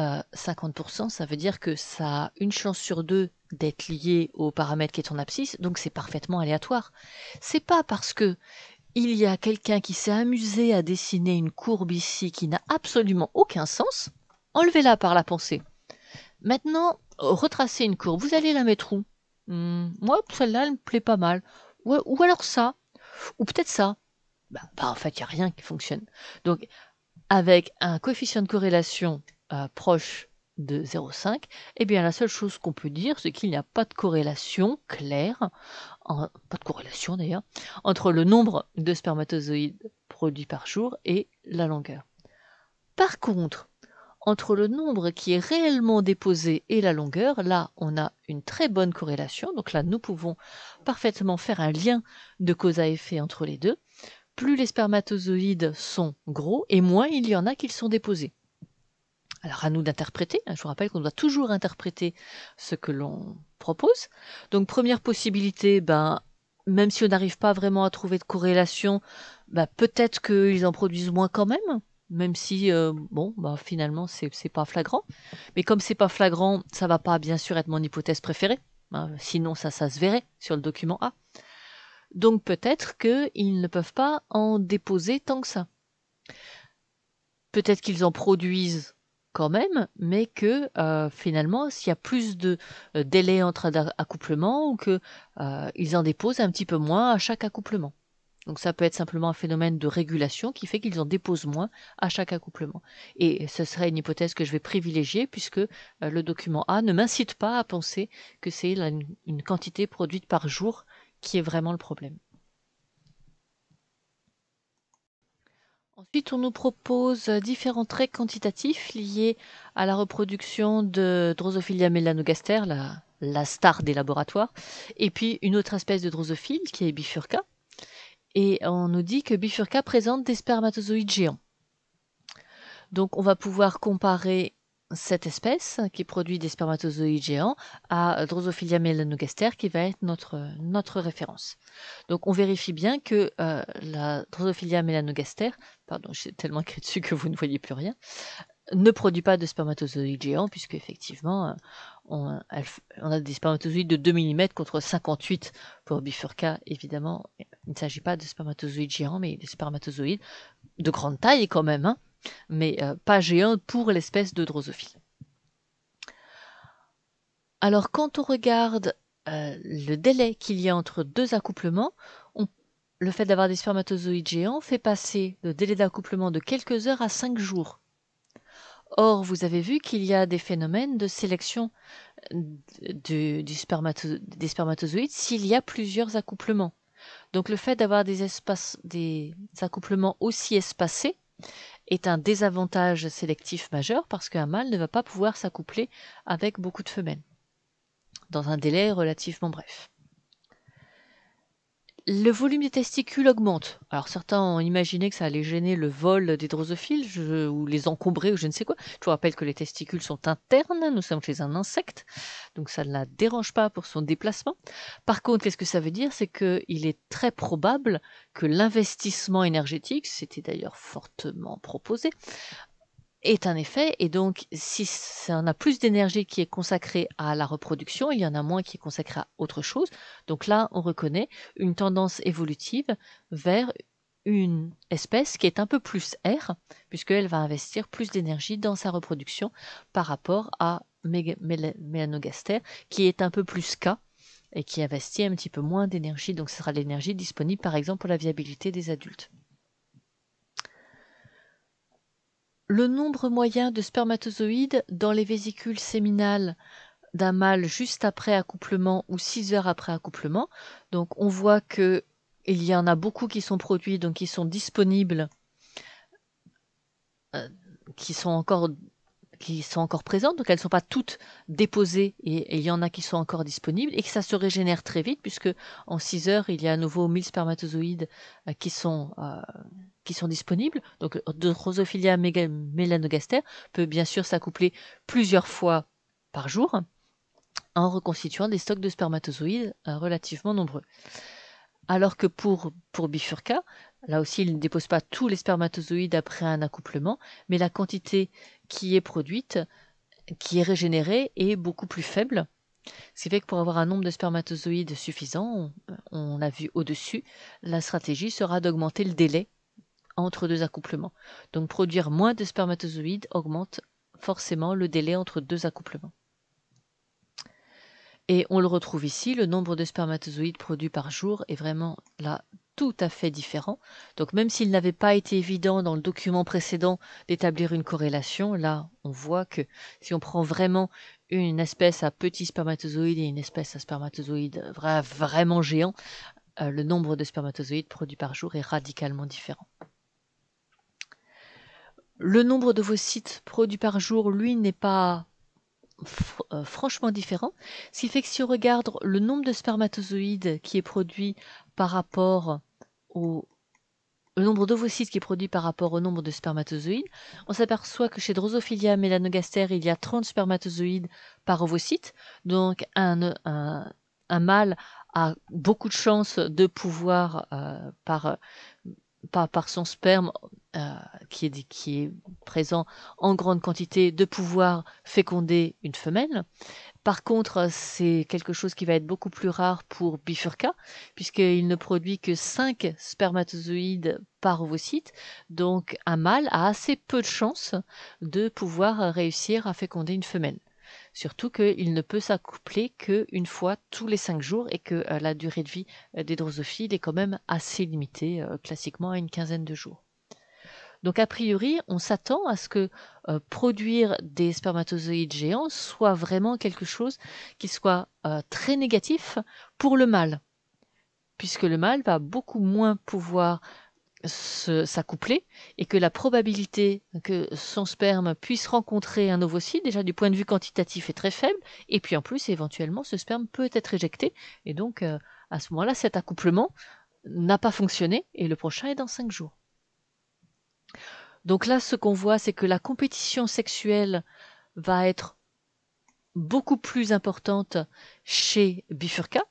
50%, ça veut dire que ça a une chance sur deux d'être lié au paramètre qui est ton abscisse, donc c'est parfaitement aléatoire. C'est pas parce que il y a quelqu'un qui s'est amusé à dessiner une courbe ici qui n'a absolument aucun sens, enlevez-la par la pensée. Maintenant, retracez une courbe, vous allez la mettre où hmm, Moi, celle-là, elle me plaît pas mal. ou alors ça, ou peut-être ça. Bah, bah, en fait, il n'y a rien qui fonctionne. Donc, avec un coefficient de corrélation euh, proche de 0,5, eh bien la seule chose qu'on peut dire, c'est qu'il n'y a pas de corrélation claire, pas de corrélation d'ailleurs, entre le nombre de spermatozoïdes produits par jour et la longueur. Par contre, entre le nombre qui est réellement déposé et la longueur, là on a une très bonne corrélation, donc là nous pouvons parfaitement faire un lien de cause à effet entre les deux. Plus les spermatozoïdes sont gros et moins il y en a qu'ils sont déposés. Alors à nous d'interpréter. Hein, je vous rappelle qu'on doit toujours interpréter ce que l'on propose. Donc première possibilité, ben, même si on n'arrive pas vraiment à trouver de corrélation, ben, peut-être qu'ils en produisent moins quand même. Même si euh, bon, ben, finalement c'est pas flagrant. Mais comme c'est pas flagrant, ça va pas bien sûr être mon hypothèse préférée. Hein. sinon ça, ça se verrait sur le document A. Donc peut-être qu'ils ne peuvent pas en déposer tant que ça. Peut-être qu'ils en produisent quand même, mais que euh, finalement, s'il y a plus de euh, délais entre accouplements ou que euh, ils en déposent un petit peu moins à chaque accouplement. Donc ça peut être simplement un phénomène de régulation qui fait qu'ils en déposent moins à chaque accouplement. Et ce serait une hypothèse que je vais privilégier puisque le document A ne m'incite pas à penser que c'est une quantité produite par jour qui est vraiment le problème. Ensuite, on nous propose euh, différents traits quantitatifs liés à la reproduction de Drosophilia melanogaster, la, la star des laboratoires, et puis une autre espèce de drosophile qui est Bifurca. Et on nous dit que Bifurca présente des spermatozoïdes géants. Donc on va pouvoir comparer cette espèce qui produit des spermatozoïdes géants à Drosophilia melanogaster qui va être notre, notre référence. Donc on vérifie bien que euh, la Drosophilia melanogaster, pardon, j'ai tellement écrit dessus que vous ne voyez plus rien, ne produit pas de spermatozoïdes géants puisque effectivement euh, on, a des spermatozoïdes de 2 mm contre 58 pour Bifurca évidemment il ne s'agit pas de spermatozoïdes géants mais des spermatozoïdes de grande taille quand même hein mais euh, pas géant pour l'espèce de drosophile. Alors quand on regarde euh, le délai qu'il y a entre deux accouplements, le fait d'avoir des spermatozoïdes géants fait passer le délai d'accouplement de quelques heures à cinq jours. Or, vous avez vu qu'il y a des phénomènes de sélection euh, du, des spermatozoïdes s'il y a plusieurs accouplements. Donc le fait d'avoir des, espaces, des accouplements aussi espacés est un désavantage sélectif majeur parce qu'un mâle ne va pas pouvoir s'accoupler avec beaucoup de femelles dans un délai relativement bref. Le volume des testicules augmente. Alors certains ont imaginé que ça allait gêner le vol des drosophiles ou les encombrer ou je ne sais quoi. Je vous rappelle que les testicules sont internes, nous sommes chez un insecte, donc ça ne la dérange pas pour son déplacement. Par contre, qu'est-ce que ça veut dire C'est qu'il est très probable que l'investissement énergétique, c'était d'ailleurs fortement proposé, est un effet. Et donc, si on a plus d'énergie qui est consacrée à la reproduction, il y en a moins qui est consacrée à autre chose. Donc là, on reconnaît une tendance évolutive vers une espèce qui est un peu plus R, puisqu'elle va investir plus d'énergie dans sa reproduction par rapport à Mélanogaster, qui est un peu plus K et qui investit un petit peu moins d'énergie. Donc ce sera l'énergie disponible par exemple pour la viabilité des adultes. le nombre moyen de spermatozoïdes dans les vésicules séminales d'un mâle juste après accouplement ou 6 heures après accouplement. Donc on voit que il y en a beaucoup qui sont produits, donc qui sont disponibles, euh, qui sont encore qui sont encore présentes, donc elles ne sont pas toutes déposées et, il y en a qui sont encore disponibles et que ça se régénère très vite puisque en 6 heures, il y a à nouveau 1000 spermatozoïdes euh, qui sont euh, qui sont disponibles. Donc, euh, de Drosophilia mélanogaster, peut bien sûr s'accoupler plusieurs fois par jour en reconstituant des stocks de spermatozoïdes euh, relativement nombreux. Alors que pour, pour Bifurca, là aussi, il ne dépose pas tous les spermatozoïdes après un accouplement, mais la quantité qui est produite, qui est régénérée, est beaucoup plus faible. Ce qui fait que pour avoir un nombre de spermatozoïdes suffisant, on, on l'a vu au-dessus, la stratégie sera d'augmenter le délai entre deux accouplements. Donc produire moins de spermatozoïdes augmente forcément le délai entre deux accouplements. Et on le retrouve ici, le nombre de spermatozoïdes produits par jour est vraiment là tout à fait différent. Donc même s'il n'avait pas été évident dans le document précédent d'établir une corrélation, là on voit que si on prend vraiment une espèce à petits spermatozoïdes et une espèce à spermatozoïdes vraiment géants, euh, le nombre de spermatozoïdes produits par jour est radicalement différent. Le nombre de vos produits par jour, lui, n'est pas euh, franchement différent. Ce qui fait que si on regarde le nombre de spermatozoïdes qui est produit par rapport au le nombre d'ovocytes qui est produit par rapport au nombre de spermatozoïdes, on s'aperçoit que chez Drosophilia melanogaster, il y a 30 spermatozoïdes par ovocyte. Donc un, un, mâle a beaucoup de chances de pouvoir, euh, par par, par son sperme euh, qui, est, qui est présent en grande quantité de pouvoir féconder une femelle. Par contre, c'est quelque chose qui va être beaucoup plus rare pour Bifurca, puisqu'il ne produit que 5 spermatozoïdes par ovocyte. Donc un mâle a assez peu de chances de pouvoir réussir à féconder une femelle. Surtout qu'il ne peut s'accoupler qu'une fois tous les cinq jours et que euh, la durée de vie euh, des drosophiles est quand même assez limitée, euh, classiquement à une quinzaine de jours. Donc a priori, on s'attend à ce que produire des spermatozoïdes géants soit vraiment quelque chose qui soit très négatif pour le mâle, puisque le mâle va beaucoup moins pouvoir s'accoupler et que la probabilité que son sperme puisse rencontrer un ovocyte, déjà du point de vue quantitatif, est très faible. Et puis en plus, éventuellement, ce sperme peut être éjecté. Et donc, euh, à ce moment-là, cet accouplement n'a pas fonctionné et le prochain est dans 5 jours. Donc là, ce qu'on voit, c'est que la compétition sexuelle va être beaucoup plus importante chez Bifurca,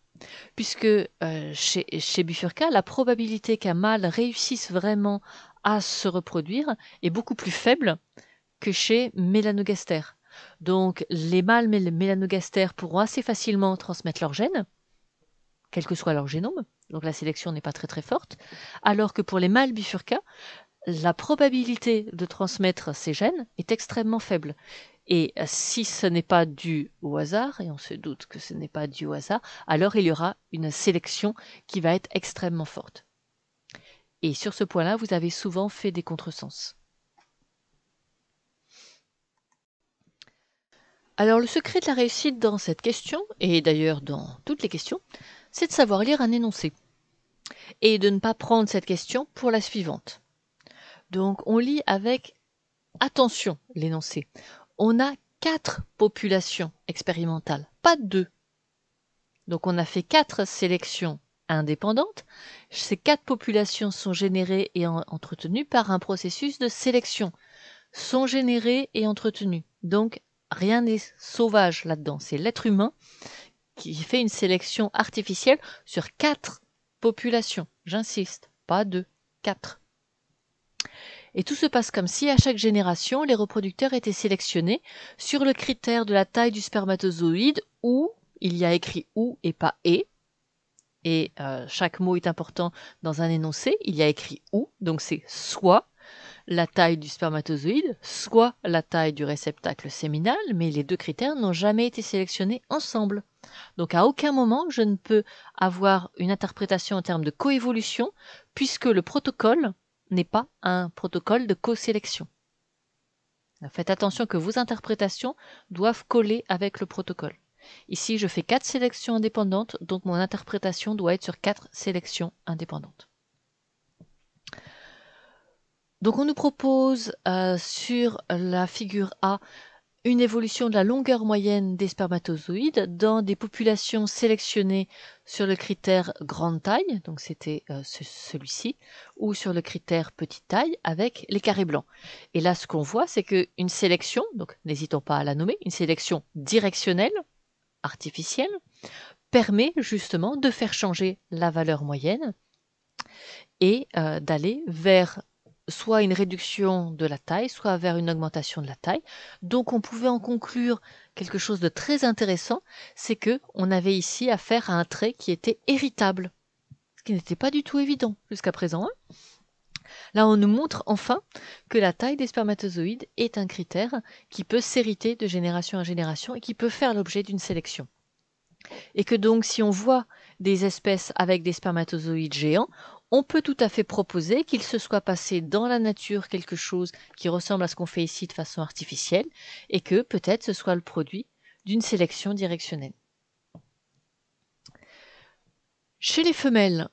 puisque euh, chez, chez, Bifurca, la probabilité qu'un mâle réussisse vraiment à se reproduire est beaucoup plus faible que chez Mélanogaster. Donc les mâles mélanogaster pourront assez facilement transmettre leurs gènes, quel que soit leur génome, donc la sélection n'est pas très très forte, alors que pour les mâles bifurca, la probabilité de transmettre ces gènes est extrêmement faible. Et si ce n'est pas dû au hasard, et on se doute que ce n'est pas dû au hasard, alors il y aura une sélection qui va être extrêmement forte. Et sur ce point-là, vous avez souvent fait des contresens. Alors le secret de la réussite dans cette question, et d'ailleurs dans toutes les questions, c'est de savoir lire un énoncé et de ne pas prendre cette question pour la suivante. Donc on lit avec attention l'énoncé on a quatre populations expérimentales, pas deux. Donc on a fait quatre sélections indépendantes. Ces quatre populations sont générées et entretenues par un processus de sélection. Sont générées et entretenues. Donc rien n'est sauvage là-dedans. C'est l'être humain qui fait une sélection artificielle sur quatre populations. J'insiste, pas deux, quatre. Et tout se passe comme si, à chaque génération, les reproducteurs étaient sélectionnés sur le critère de la taille du spermatozoïde ou, il y a écrit ou et pas et, et euh, chaque mot est important dans un énoncé, il y a écrit ou, donc c'est soit la taille du spermatozoïde, soit la taille du réceptacle séminal, mais les deux critères n'ont jamais été sélectionnés ensemble. Donc à aucun moment je ne peux avoir une interprétation en termes de coévolution, puisque le protocole n'est pas un protocole de co-sélection. Faites attention que vos interprétations doivent coller avec le protocole. Ici, je fais 4 sélections indépendantes, donc mon interprétation doit être sur 4 sélections indépendantes. Donc on nous propose euh, sur la figure A une évolution de la longueur moyenne des spermatozoïdes dans des populations sélectionnées sur le critère grande taille, donc c'était euh, celui-ci, ou sur le critère petite taille avec les carrés blancs. Et là, ce qu'on voit, c'est qu'une sélection, donc n'hésitons pas à la nommer, une sélection directionnelle, artificielle, permet justement de faire changer la valeur moyenne et euh, d'aller vers soit une réduction de la taille, soit vers une augmentation de la taille. Donc on pouvait en conclure quelque chose de très intéressant, c'est que on avait ici affaire à un trait qui était héritable, ce qui n'était pas du tout évident jusqu'à présent. Hein. Là, on nous montre enfin que la taille des spermatozoïdes est un critère qui peut s'hériter de génération en génération et qui peut faire l'objet d'une sélection. Et que donc, si on voit des espèces avec des spermatozoïdes géants, on peut tout à fait proposer qu'il se soit passé dans la nature quelque chose qui ressemble à ce qu'on fait ici de façon artificielle, et que peut-être ce soit le produit d'une sélection directionnelle. Chez les femelles,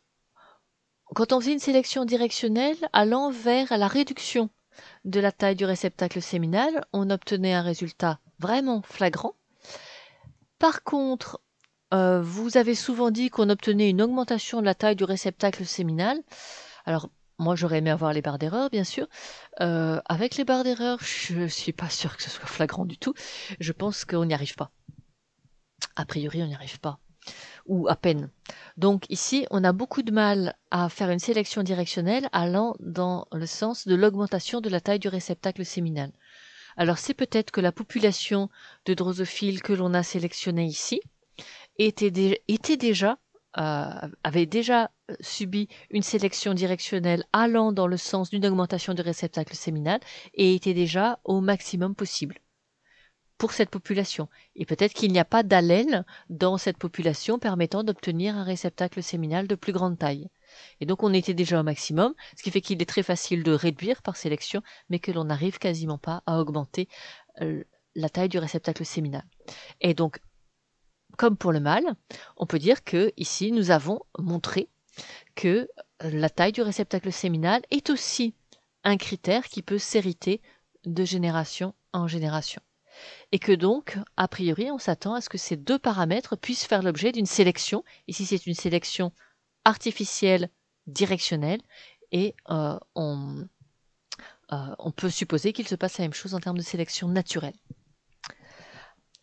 quand on faisait une sélection directionnelle allant vers la réduction de la taille du réceptacle séminal, on obtenait un résultat vraiment flagrant. Par contre, euh, vous avez souvent dit qu'on obtenait une augmentation de la taille du réceptacle séminal. Alors, moi, j'aurais aimé avoir les barres d'erreur, bien sûr. Euh, avec les barres d'erreur, je ne suis pas sûr que ce soit flagrant du tout. Je pense qu'on n'y arrive pas. A priori, on n'y arrive pas. Ou à peine. Donc ici, on a beaucoup de mal à faire une sélection directionnelle allant dans le sens de l'augmentation de la taille du réceptacle séminal. Alors c'est peut-être que la population de drosophiles que l'on a sélectionnée ici, était, déjà euh, avait déjà euh, subi une sélection directionnelle allant dans le sens d'une augmentation du réceptacle séminal et était déjà au maximum possible pour cette population. Et peut-être qu'il n'y a pas d'allèle dans cette population permettant d'obtenir un réceptacle séminal de plus grande taille. Et donc on était déjà au maximum, ce qui fait qu'il est très facile de réduire par sélection, mais que l'on n'arrive quasiment pas à augmenter euh, la taille du réceptacle séminal. Et donc comme pour le mâle, on peut dire que ici nous avons montré que la taille du réceptacle séminal est aussi un critère qui peut s'hériter de génération en génération. Et que donc, a priori, on s'attend à ce que ces deux paramètres puissent faire l'objet d'une sélection. Ici, c'est une sélection artificielle directionnelle et euh, euh, on peut supposer qu'il se passe la même chose en termes de sélection naturelle.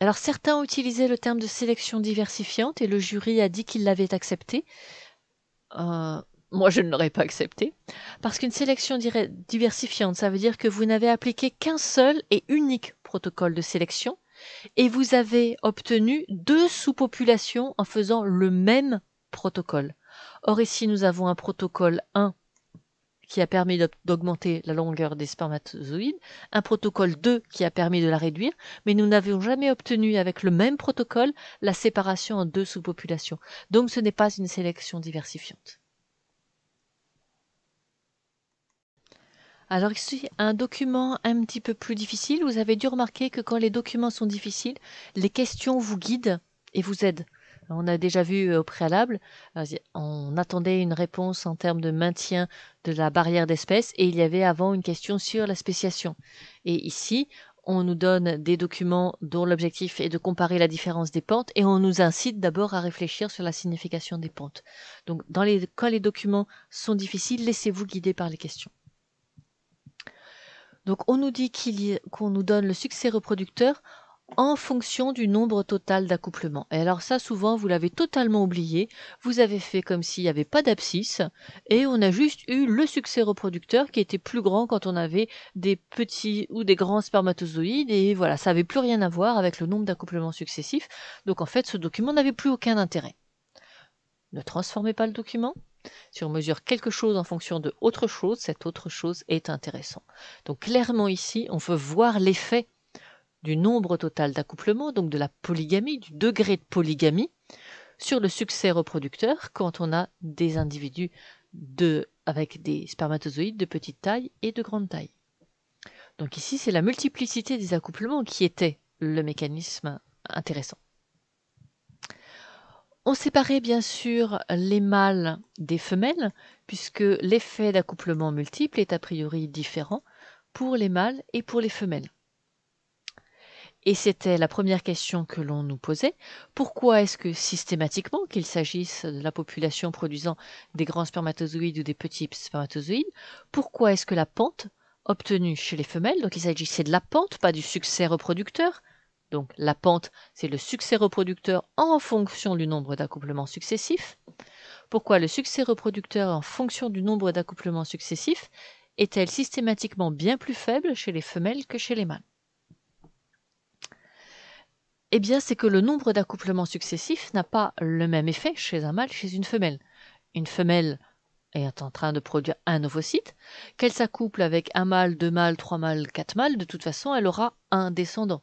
Alors certains ont utilisé le terme de sélection diversifiante et le jury a dit qu'il l'avait accepté. Euh, moi, je ne l'aurais pas accepté. Parce qu'une sélection diversifiante, ça veut dire que vous n'avez appliqué qu'un seul et unique protocole de sélection et vous avez obtenu deux sous-populations en faisant le même protocole. Or ici, nous avons un protocole 1 qui a permis d'augmenter la longueur des spermatozoïdes, un protocole 2 qui a permis de la réduire, mais nous n'avons jamais obtenu avec le même protocole la séparation en deux sous-populations. Donc ce n'est pas une sélection diversifiante. Alors ici, un document un petit peu plus difficile. Vous avez dû remarquer que quand les documents sont difficiles, les questions vous guident et vous aident. On a déjà vu euh, au préalable, euh, on attendait une réponse en termes de maintien de la barrière d'espèces et il y avait avant une question sur la spéciation. Et ici, on nous donne des documents dont l'objectif est de comparer la différence des pentes et on nous incite d'abord à réfléchir sur la signification des pentes. Donc dans les, quand les documents sont difficiles, laissez-vous guider par les questions. Donc on nous dit qu'on nous donne le succès reproducteur en fonction du nombre total d'accouplements. Et alors ça, souvent, vous l'avez totalement oublié. Vous avez fait comme s'il n'y avait pas d'abscisse et on a juste eu le succès reproducteur qui était plus grand quand on avait des petits ou des grands spermatozoïdes et voilà, ça n'avait plus rien à voir avec le nombre d'accouplements successifs. Donc en fait, ce document n'avait plus aucun intérêt. Ne transformez pas le document, si on mesure quelque chose en fonction de autre chose, cette autre chose est intéressante. Donc clairement ici, on veut voir l'effet du nombre total d'accouplements, donc de la polygamie, du degré de polygamie, sur le succès reproducteur quand on a des individus de, avec des spermatozoïdes de petite taille et de grande taille. Donc ici, c'est la multiplicité des accouplements qui était le mécanisme intéressant. On séparait bien sûr les mâles des femelles, puisque l'effet d'accouplement multiple est a priori différent pour les mâles et pour les femelles. Et c'était la première question que l'on nous posait. Pourquoi est-ce que systématiquement, qu'il s'agisse de la population produisant des grands spermatozoïdes ou des petits spermatozoïdes, pourquoi est-ce que la pente obtenue chez les femelles, donc il s'agissait de la pente, pas du succès reproducteur, donc la pente, c'est le succès reproducteur en fonction du nombre d'accouplements successifs, pourquoi le succès reproducteur en fonction du nombre d'accouplements successifs est-elle systématiquement bien plus faible chez les femelles que chez les mâles eh bien c'est que le nombre d'accouplements successifs n'a pas le même effet chez un mâle chez une femelle. Une femelle est en train de produire un ovocyte, qu'elle s'accouple avec un mâle, deux mâles, trois mâles, quatre mâles, de toute façon, elle aura un descendant.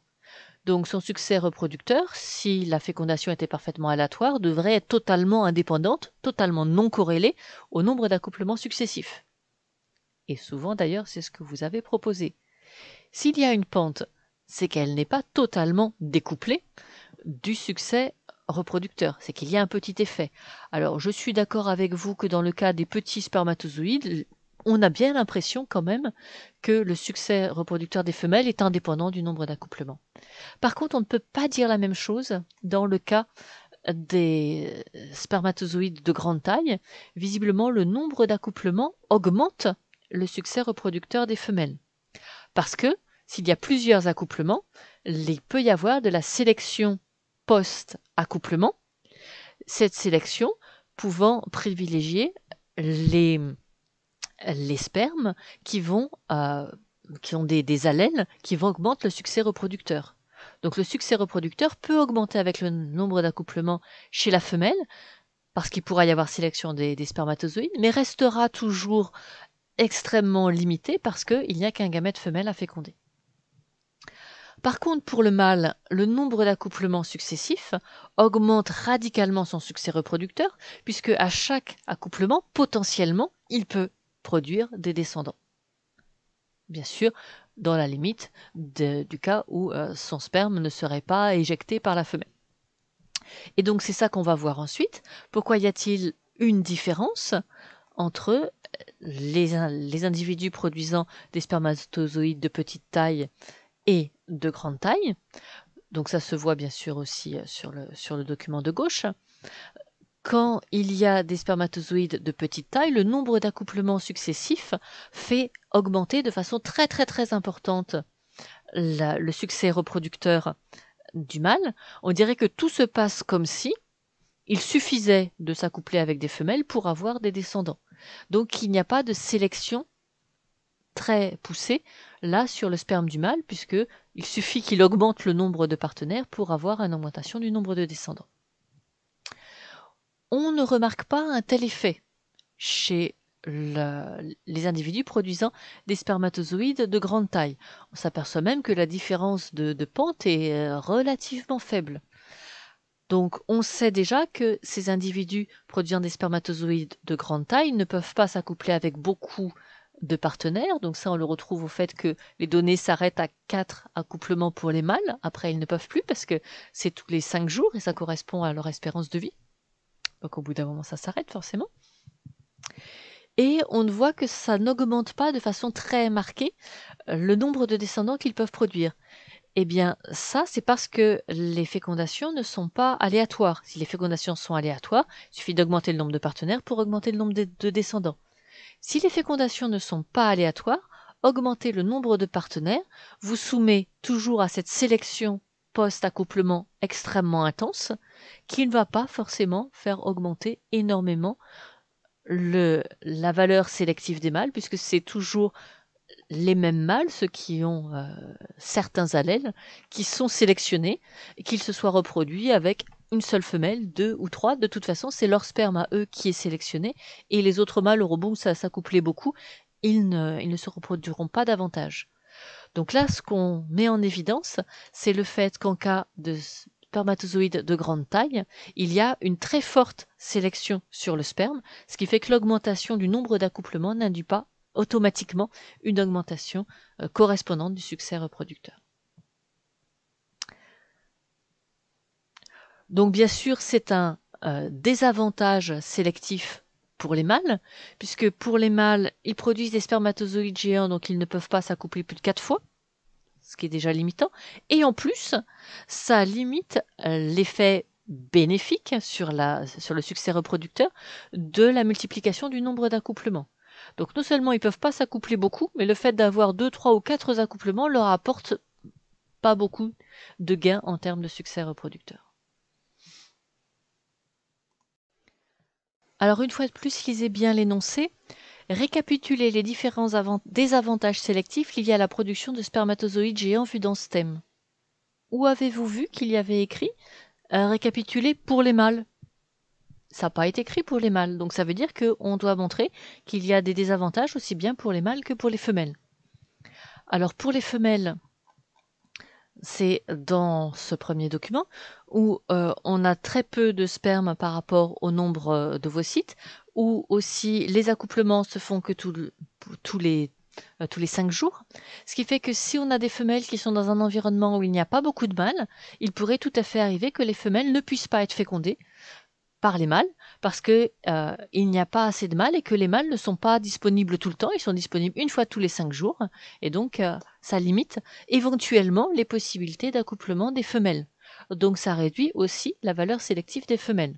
Donc son succès reproducteur, si la fécondation était parfaitement aléatoire, devrait être totalement indépendante, totalement non corrélée au nombre d'accouplements successifs. Et souvent d'ailleurs, c'est ce que vous avez proposé. S'il y a une pente c'est qu'elle n'est pas totalement découplée du succès reproducteur, c'est qu'il y a un petit effet. Alors, je suis d'accord avec vous que dans le cas des petits spermatozoïdes, on a bien l'impression quand même que le succès reproducteur des femelles est indépendant du nombre d'accouplements. Par contre, on ne peut pas dire la même chose dans le cas des spermatozoïdes de grande taille. Visiblement, le nombre d'accouplements augmente le succès reproducteur des femelles. Parce que s'il y a plusieurs accouplements, il peut y avoir de la sélection post-accouplement, cette sélection pouvant privilégier les, les spermes qui, vont, euh, qui ont des, des, allèles qui vont augmenter le succès reproducteur. Donc le succès reproducteur peut augmenter avec le nombre d'accouplements chez la femelle, parce qu'il pourra y avoir sélection des, des, spermatozoïdes, mais restera toujours extrêmement limité parce qu'il n'y a qu'un gamète femelle à féconder. Par contre, pour le mâle, le nombre d'accouplements successifs augmente radicalement son succès reproducteur, puisque à chaque accouplement, potentiellement, il peut produire des descendants. Bien sûr, dans la limite du cas où euh, son sperme ne serait pas éjecté par la femelle. Et donc c'est ça qu'on va voir ensuite. Pourquoi y a-t-il une différence entre euh, les, les individus produisant des spermatozoïdes de petite taille et de grande taille. Donc ça se voit bien sûr aussi euh, sur le, document de gauche. Quand il y a des spermatozoïdes de petite taille, le nombre d'accouplements successifs fait augmenter de façon très très très importante le succès reproducteur du mâle. On dirait que tout se passe comme si il suffisait de s'accoupler avec des femelles pour avoir des descendants. Donc il n'y a pas de sélection très poussée là sur le sperme du mâle, puisque il suffit qu'il augmente le nombre de partenaires pour avoir une augmentation du nombre de descendants. On ne remarque pas un tel effet chez les individus produisant des spermatozoïdes de grande taille. On s'aperçoit même que la différence de, de pente est euh, relativement faible. Donc on sait déjà que ces individus produisant des spermatozoïdes de grande taille ne peuvent pas s'accoupler avec beaucoup de partenaires. Donc ça, on le retrouve au fait que les données s'arrêtent à 4 accouplements pour les mâles. Après, ils ne peuvent plus parce que c'est tous les cinq jours et ça correspond à leur espérance de vie. Donc au bout d'un moment, ça s'arrête forcément. Et on voit que ça n'augmente pas de façon très marquée euh, le nombre de descendants qu'ils peuvent produire. Eh bien, ça, c'est parce que les fécondations ne sont pas aléatoires. Si les fécondations sont aléatoires, il suffit d'augmenter le nombre de partenaires pour augmenter le nombre de descendants. Si les fécondations ne sont pas aléatoires, augmenter le nombre de partenaires, vous soumet toujours à cette sélection post-accouplement extrêmement intense qui ne va pas forcément faire augmenter énormément le, la valeur sélective des mâles puisque c'est toujours les mêmes mâles, ceux qui ont euh, certains allèles, qui sont sélectionnés et qu'ils se soient reproduits avec une seule femelle, deux ou trois. De toute façon, c'est leur sperme à eux qui est sélectionné. Et les autres mâles auront rebond, ça s'accoupler beaucoup, ils ne, ils ne se reproduiront pas davantage. Donc là, ce qu'on met en évidence, c'est le fait qu'en cas de spermatozoïdes de grande taille, il y a une très forte sélection sur le sperme, ce qui fait que l'augmentation du nombre d'accouplements n'induit pas automatiquement une augmentation euh, correspondante du succès reproducteur. Donc bien sûr, c'est un euh, désavantage sélectif pour les mâles, puisque pour les mâles, ils produisent des spermatozoïdes géants, donc ils ne peuvent pas s'accoupler plus de quatre fois, ce qui est déjà limitant. Et en plus, ça limite euh, l'effet bénéfique sur, la, sur le succès reproducteur de la multiplication du nombre d'accouplements. Donc non seulement ils ne peuvent pas s'accoupler beaucoup, mais le fait d'avoir deux, trois ou quatre accouplements leur apporte pas beaucoup de gains en termes de succès reproducteur. Alors une fois de plus, lisez bien l'énoncé. Récapitulez les différents désavantages sélectifs liés à la production de spermatozoïdes géants vus dans ce thème. Où avez-vous vu qu'il y avait écrit euh, pour les mâles Ça n'a pas été écrit pour les mâles, donc ça veut dire qu'on doit montrer qu'il y a des désavantages aussi bien pour les mâles que pour les femelles. Alors pour les femelles, c'est dans ce premier document où euh, on a très peu de sperme par rapport au nombre euh, de d'ovocytes, où aussi les accouplements se font que euh, tous les cinq jours. Ce qui fait que si on a des femelles qui sont dans un environnement où il n'y a pas beaucoup de mâles, il pourrait tout à fait arriver que les femelles ne puissent pas être fécondées par les mâles parce qu'il euh, n'y a pas assez de mâles et que les mâles ne sont pas disponibles tout le temps, ils sont disponibles une fois tous les cinq jours, et donc euh, ça limite éventuellement les possibilités d'accouplement des femelles. Donc ça réduit aussi la valeur sélective des femelles.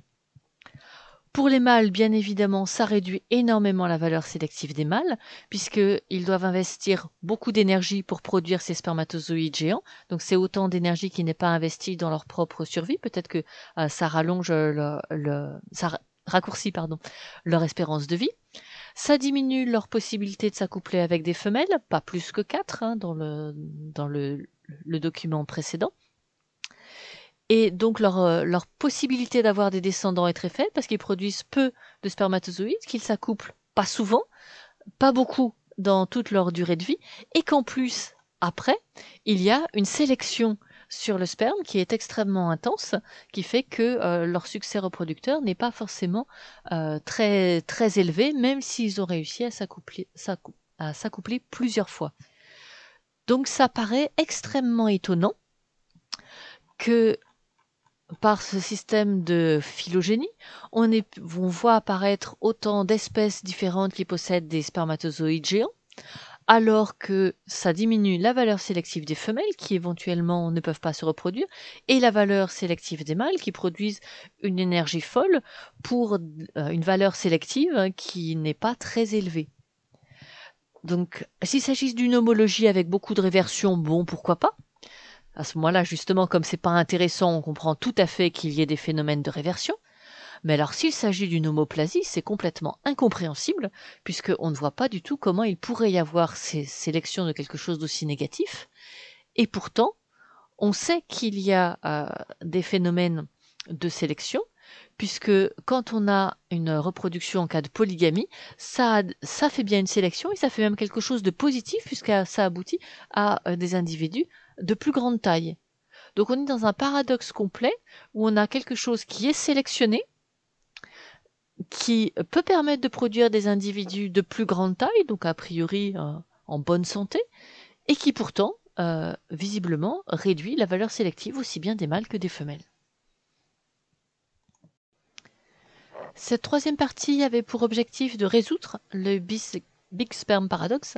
Pour les mâles, bien évidemment, ça réduit énormément la valeur sélective des mâles, puisqu'ils doivent investir beaucoup d'énergie pour produire ces spermatozoïdes géants. Donc c'est autant d'énergie qui n'est pas investie dans leur propre survie. Peut-être que euh, ça rallonge le, raccourci, pardon, leur espérance de vie. Ça diminue leur possibilité de s'accoupler avec des femelles, pas plus que quatre hein, dans, le, dans document précédent. Et donc leur, euh, leur possibilité d'avoir des descendants est très faible parce qu'ils produisent peu de spermatozoïdes, qu'ils s'accouplent pas souvent, pas beaucoup dans toute leur durée de vie, et qu'en plus, après, il y a une sélection sur le sperme qui est extrêmement intense, qui fait que euh, leur succès reproducteur n'est pas forcément euh, très, très élevé, même s'ils ont réussi à s'accoupler, plusieurs fois. Donc ça paraît extrêmement étonnant que par ce système de phylogénie, on, on voit apparaître autant d'espèces différentes qui possèdent des spermatozoïdes géants, alors que ça diminue la valeur sélective des femelles qui éventuellement ne peuvent pas se reproduire et la valeur sélective des mâles qui produisent une énergie folle pour euh, une valeur sélective hein, qui n'est pas très élevée. Donc s'il s'agit d'une homologie avec beaucoup de réversions, bon pourquoi pas à ce moment-là, justement, comme c'est pas intéressant, on comprend tout à fait qu'il y ait des phénomènes de réversion. Mais alors s'il s'agit d'une homoplasie, c'est complètement incompréhensible, puisqu'on ne voit pas du tout comment il pourrait y avoir ces sélections de quelque chose d'aussi négatif. Et pourtant, on sait qu'il y a euh, des phénomènes de sélection, puisque quand on a une reproduction en cas de polygamie, ça, ça fait bien une sélection et ça fait même quelque chose de positif, puisque ça aboutit à euh, des individus de plus grande taille. Donc on est dans un paradoxe complet où on a quelque chose qui est sélectionné, qui peut permettre de produire des individus de plus grande taille, donc a priori euh, en bonne santé, et qui pourtant, euh, visiblement, réduit la valeur sélective aussi bien des mâles que des femelles. Cette troisième partie avait pour objectif de résoudre le Big Sperm Paradoxe,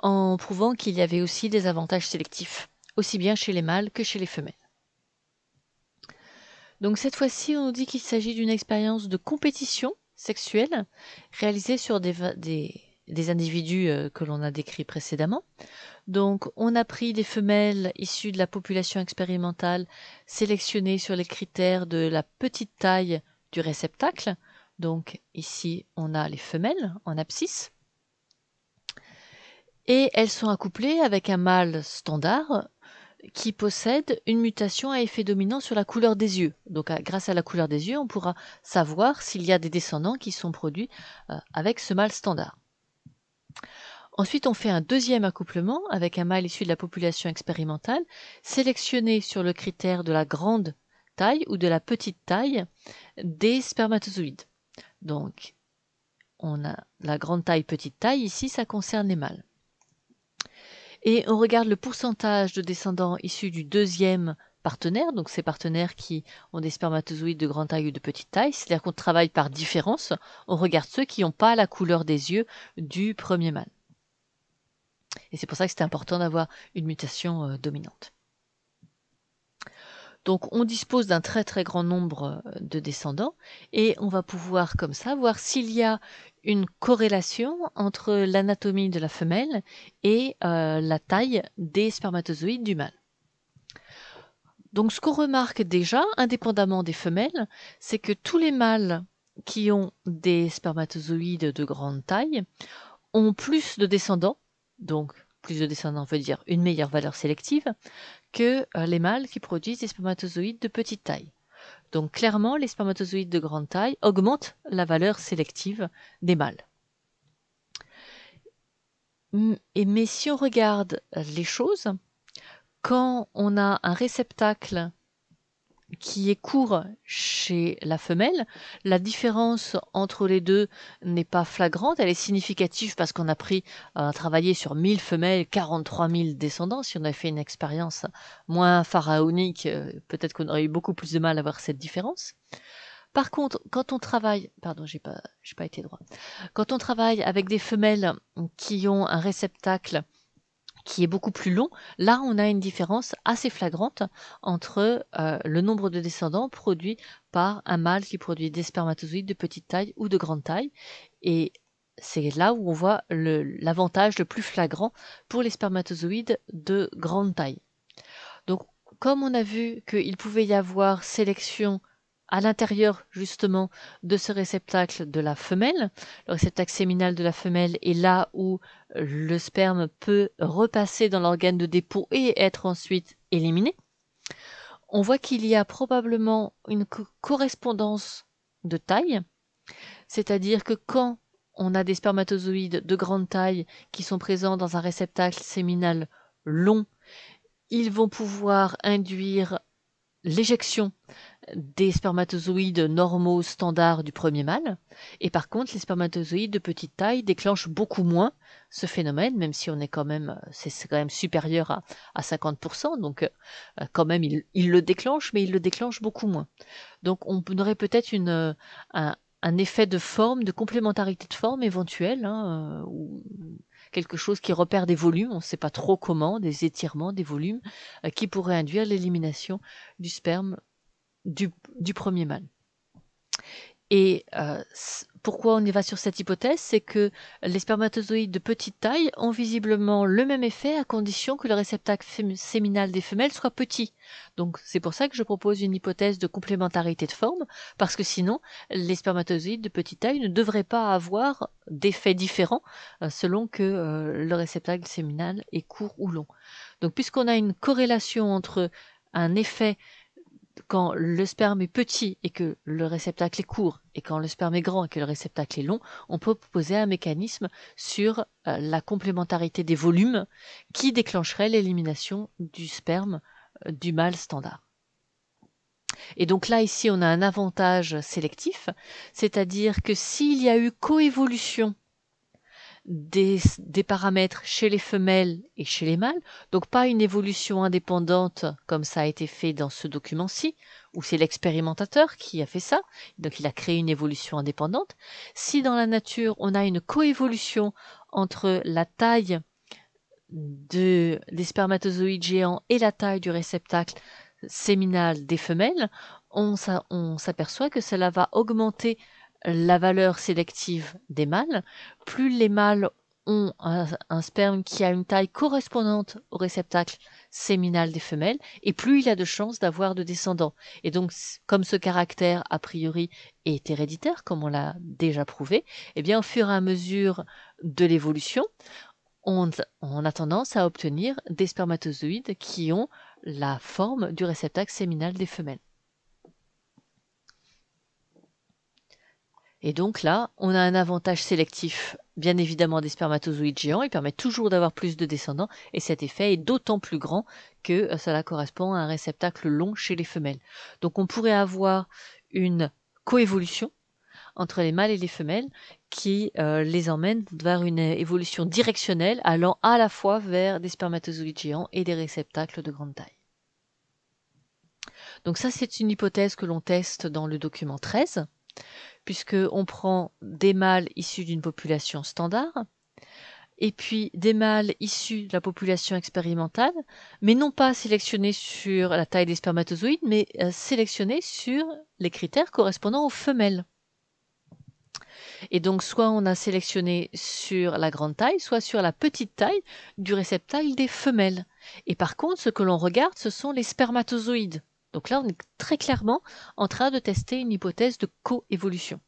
en prouvant qu'il y avait aussi des avantages sélectifs, aussi bien chez les mâles que chez les femelles. Donc cette fois-ci, on nous dit qu'il s'agit d'une expérience de compétition sexuelle réalisée sur des, individus euh, que l'on a décrits précédemment. Donc on a pris des femelles issues de la population expérimentale sélectionnées sur les critères de la petite taille du réceptacle. Donc ici, on a les femelles en abscisse. Et elles sont accouplées avec un mâle standard qui possède une mutation à effet dominant sur la couleur des yeux. Donc grâce à la couleur des yeux, on pourra savoir s'il y a des descendants qui sont produits euh, avec ce mâle standard. Ensuite, on fait un deuxième accouplement avec un mâle issu de la population expérimentale, sélectionné sur le critère de la grande taille ou de la petite taille des spermatozoïdes. Donc, on a la grande taille, petite taille, ici ça concerne les mâles et on regarde le pourcentage de descendants issus du deuxième partenaire, donc ces partenaires qui ont des spermatozoïdes de grande taille ou de petite taille, c'est-à-dire qu'on travaille par différence, on regarde ceux qui n'ont pas la couleur des yeux du premier mâle. Et c'est pour ça que c'est important d'avoir une mutation euh, dominante. Donc on dispose d'un très très grand nombre euh, de descendants et on va pouvoir comme ça voir s'il y a une corrélation entre l'anatomie de la femelle et euh, la taille des spermatozoïdes du mâle. Donc ce qu'on remarque déjà, indépendamment des femelles, c'est que tous les mâles qui ont des spermatozoïdes de grande taille ont plus de descendants, donc plus de descendants veut dire une meilleure valeur sélective, que euh, les mâles qui produisent des spermatozoïdes de petite taille. Donc clairement, les spermatozoïdes de grande taille augmentent la valeur sélective des mâles. Hmm, et mais si on regarde les choses, quand on a un réceptacle qui est court chez la femelle. La différence entre les deux n'est pas flagrante, elle est significative parce qu'on a pris à euh, travailler sur 1000 femelles, 43 000 descendants. Si on avait fait une expérience moins pharaonique, euh, peut-être qu'on aurait eu beaucoup plus de mal à voir cette différence. Par contre, quand on travaille, pardon, j'ai pas, j'ai pas été droit. Quand on travaille avec des femelles qui ont un réceptacle qui est beaucoup plus long, là on a une différence assez flagrante entre euh, le nombre de descendants produits par un mâle qui produit des spermatozoïdes de petite taille ou de grande taille. Et c'est là où on voit l'avantage le, le plus flagrant pour les spermatozoïdes de grande taille. Donc comme on a vu qu'il pouvait y avoir sélection à l'intérieur justement de ce réceptacle de la femelle. Le réceptacle séminal de la femelle est là où le sperme peut repasser dans l'organe de dépôt et être ensuite éliminé. On voit qu'il y a probablement une correspondance de taille, c'est-à-dire que quand on a des spermatozoïdes de grande taille qui sont présents dans un réceptacle séminal long, ils vont pouvoir induire l'éjection des spermatozoïdes normaux standards du premier mâle. Et par contre, les spermatozoïdes de petite taille déclenchent beaucoup moins ce phénomène, même si on est quand même, c'est quand même supérieur à, 50%. Donc, euh, quand même, ils il le déclenchent, mais ils le déclenchent beaucoup moins. Donc, on aurait peut-être euh, un, effet de forme, de complémentarité de forme éventuelle, hein, euh, ou quelque chose qui repère des volumes, on ne sait pas trop comment, des étirements, des volumes, qui pourraient induire l'élimination du sperme du, premier mâle. Et euh, pourquoi on y va sur cette hypothèse C'est que les spermatozoïdes de petite taille ont visiblement le même effet à condition que le réceptacle séminal des femelles soit petit. Donc c'est pour ça que je propose une hypothèse de complémentarité de forme, parce que sinon les spermatozoïdes de petite taille ne devraient pas avoir d'effet différents euh, selon que euh, le réceptacle séminal est court ou long. Donc puisqu'on a une corrélation entre un effet quand le sperme est petit et que le réceptacle est court, et quand le sperme est grand et que le réceptacle est long, on peut proposer un mécanisme sur euh, la complémentarité des volumes qui déclencherait l'élimination du sperme euh, du mâle standard. Et donc là, ici, on a un avantage sélectif, c'est-à-dire que s'il y a eu coévolution des, paramètres chez les femelles et chez les mâles, donc pas une évolution indépendante comme ça a été fait dans ce document-ci, où c'est l'expérimentateur qui a fait ça, donc il a créé une évolution indépendante. Si dans la nature on a une coévolution entre la taille de, des spermatozoïdes géants et la taille du réceptacle séminal des femelles, on s'aperçoit que cela va augmenter la valeur sélective des mâles. Plus les mâles ont un, sperme qui a une taille correspondante au réceptacle séminal des femelles, et plus il a de chances d'avoir de descendants. Et donc, comme ce caractère, a priori, est héréditaire, comme on l'a déjà prouvé, eh bien, au fur et à mesure de l'évolution, on, on a tendance à obtenir des spermatozoïdes qui ont la forme du réceptacle séminal des femelles. Et donc là, on a un avantage sélectif, bien évidemment, des spermatozoïdes géants. Ils permettent toujours d'avoir plus de descendants. Et cet effet est d'autant plus grand que cela euh, correspond à un réceptacle long chez les femelles. Donc on pourrait avoir une coévolution entre les mâles et les femelles qui euh, les emmène vers une évolution directionnelle allant à la fois vers des spermatozoïdes géants et des réceptacles de grande taille. Donc ça, c'est une hypothèse que l'on teste dans le document 13 puisqu'on prend des mâles issus d'une population standard et puis des mâles issus de la population expérimentale, mais non pas sélectionnés sur la taille des spermatozoïdes, mais euh, sélectionnés sur les critères correspondant aux femelles. Et donc, soit on a sélectionné sur la grande taille, soit sur la petite taille du réceptacle des femelles. Et par contre, ce que l'on regarde, ce sont les spermatozoïdes. Donc là, on est très clairement en train de tester une hypothèse de coévolution.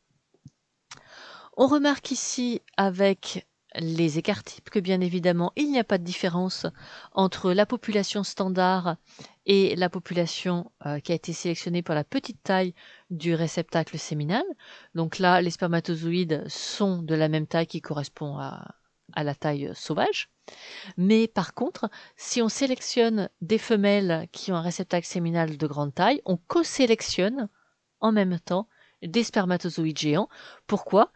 On remarque ici avec les écarts types que bien évidemment il n'y a pas de différence entre la population standard et la population euh, qui a été sélectionnée par la petite taille du réceptacle séminal. Donc là, les spermatozoïdes sont de la même taille qui correspond à la taille sauvage. Mais par contre, si on sélectionne des femelles qui ont un réceptacle séminal de grande taille, on co-sélectionne en même temps des spermatozoïdes géants. Pourquoi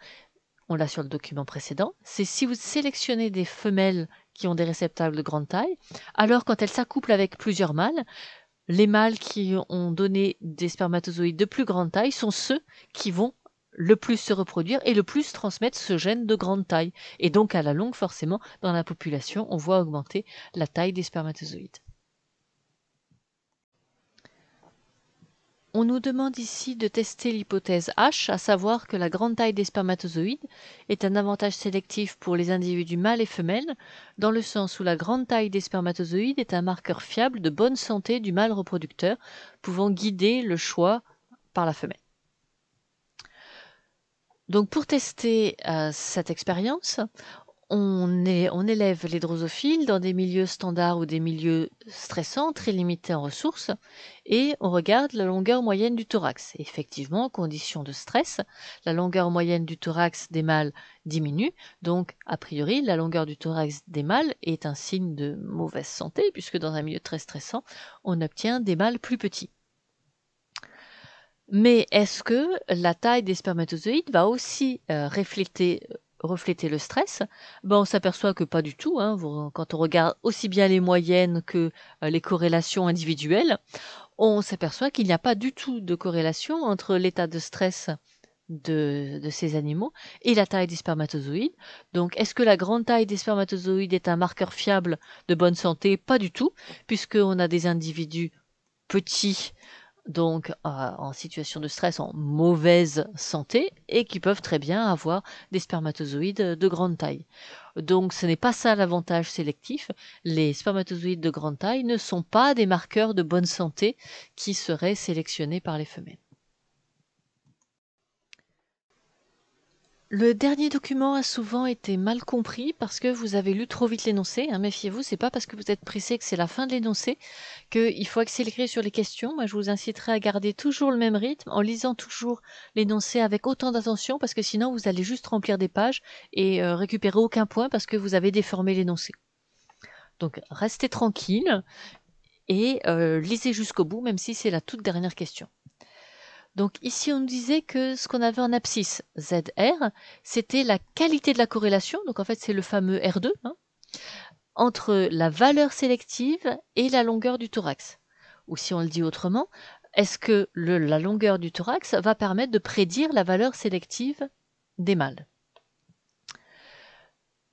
On l'a sur le document précédent. C'est si vous sélectionnez des femelles qui ont des réceptacles de grande taille, alors quand elles s'accouplent avec plusieurs mâles, les mâles qui ont donné des spermatozoïdes de plus grande taille sont ceux qui vont le plus se reproduire et le plus transmettre ce gène de grande taille. Et donc à la longue, forcément, dans la population, on voit augmenter la taille des spermatozoïdes. On nous demande ici de tester l'hypothèse H, à savoir que la grande taille des spermatozoïdes est un avantage sélectif pour les individus mâles et femelles, dans le sens où la grande taille des spermatozoïdes est un marqueur fiable de bonne santé du mâle reproducteur, pouvant guider le choix par la femelle. Donc pour tester euh, cette expérience, on, élève les drosophiles dans des milieux standards ou des milieux stressants, très limités en ressources, et on regarde la longueur moyenne du thorax. effectivement, en condition de stress, la longueur moyenne du thorax des mâles diminue, donc a priori, la longueur du thorax des mâles est un signe de mauvaise santé, puisque dans un milieu très stressant, on obtient des mâles plus petits. Mais est-ce que la taille des spermatozoïdes va aussi euh, euh, refléter, le stress ben, On s'aperçoit que pas du tout. Hein. Quand on regarde aussi bien les moyennes que euh, les corrélations individuelles, on s'aperçoit qu'il n'y a pas du tout de corrélation entre l'état de stress de, de, ces animaux et la taille des spermatozoïdes. Donc, est-ce que la grande taille des spermatozoïdes est un marqueur fiable de bonne santé Pas du tout, puisqu'on a des individus petits donc euh, en situation de stress, en mauvaise santé, et qui peuvent très bien avoir des spermatozoïdes de grande taille. Donc ce n'est pas ça l'avantage sélectif. Les spermatozoïdes de grande taille ne sont pas des marqueurs de bonne santé qui seraient sélectionnés par les femelles. Le dernier document a souvent été mal compris parce que vous avez lu trop vite l'énoncé. Hein. méfiez-vous, c'est pas parce que vous êtes pressé que c'est la fin de l'énoncé qu'il faut accélérer sur les questions. Moi, je vous inciterai à garder toujours le même rythme en lisant toujours l'énoncé avec autant d'attention parce que sinon vous allez juste remplir des pages et euh, récupérer aucun point parce que vous avez déformé l'énoncé. Donc restez tranquille et euh, lisez jusqu'au bout même si c'est la toute dernière question. Donc ici, on nous disait que ce qu'on avait en abscisse ZR, c'était la qualité de la corrélation, donc en fait c'est le fameux R2, hein, entre la valeur sélective et la longueur du thorax. Ou si on le dit autrement, est-ce que la longueur du thorax va permettre de prédire la valeur sélective des mâles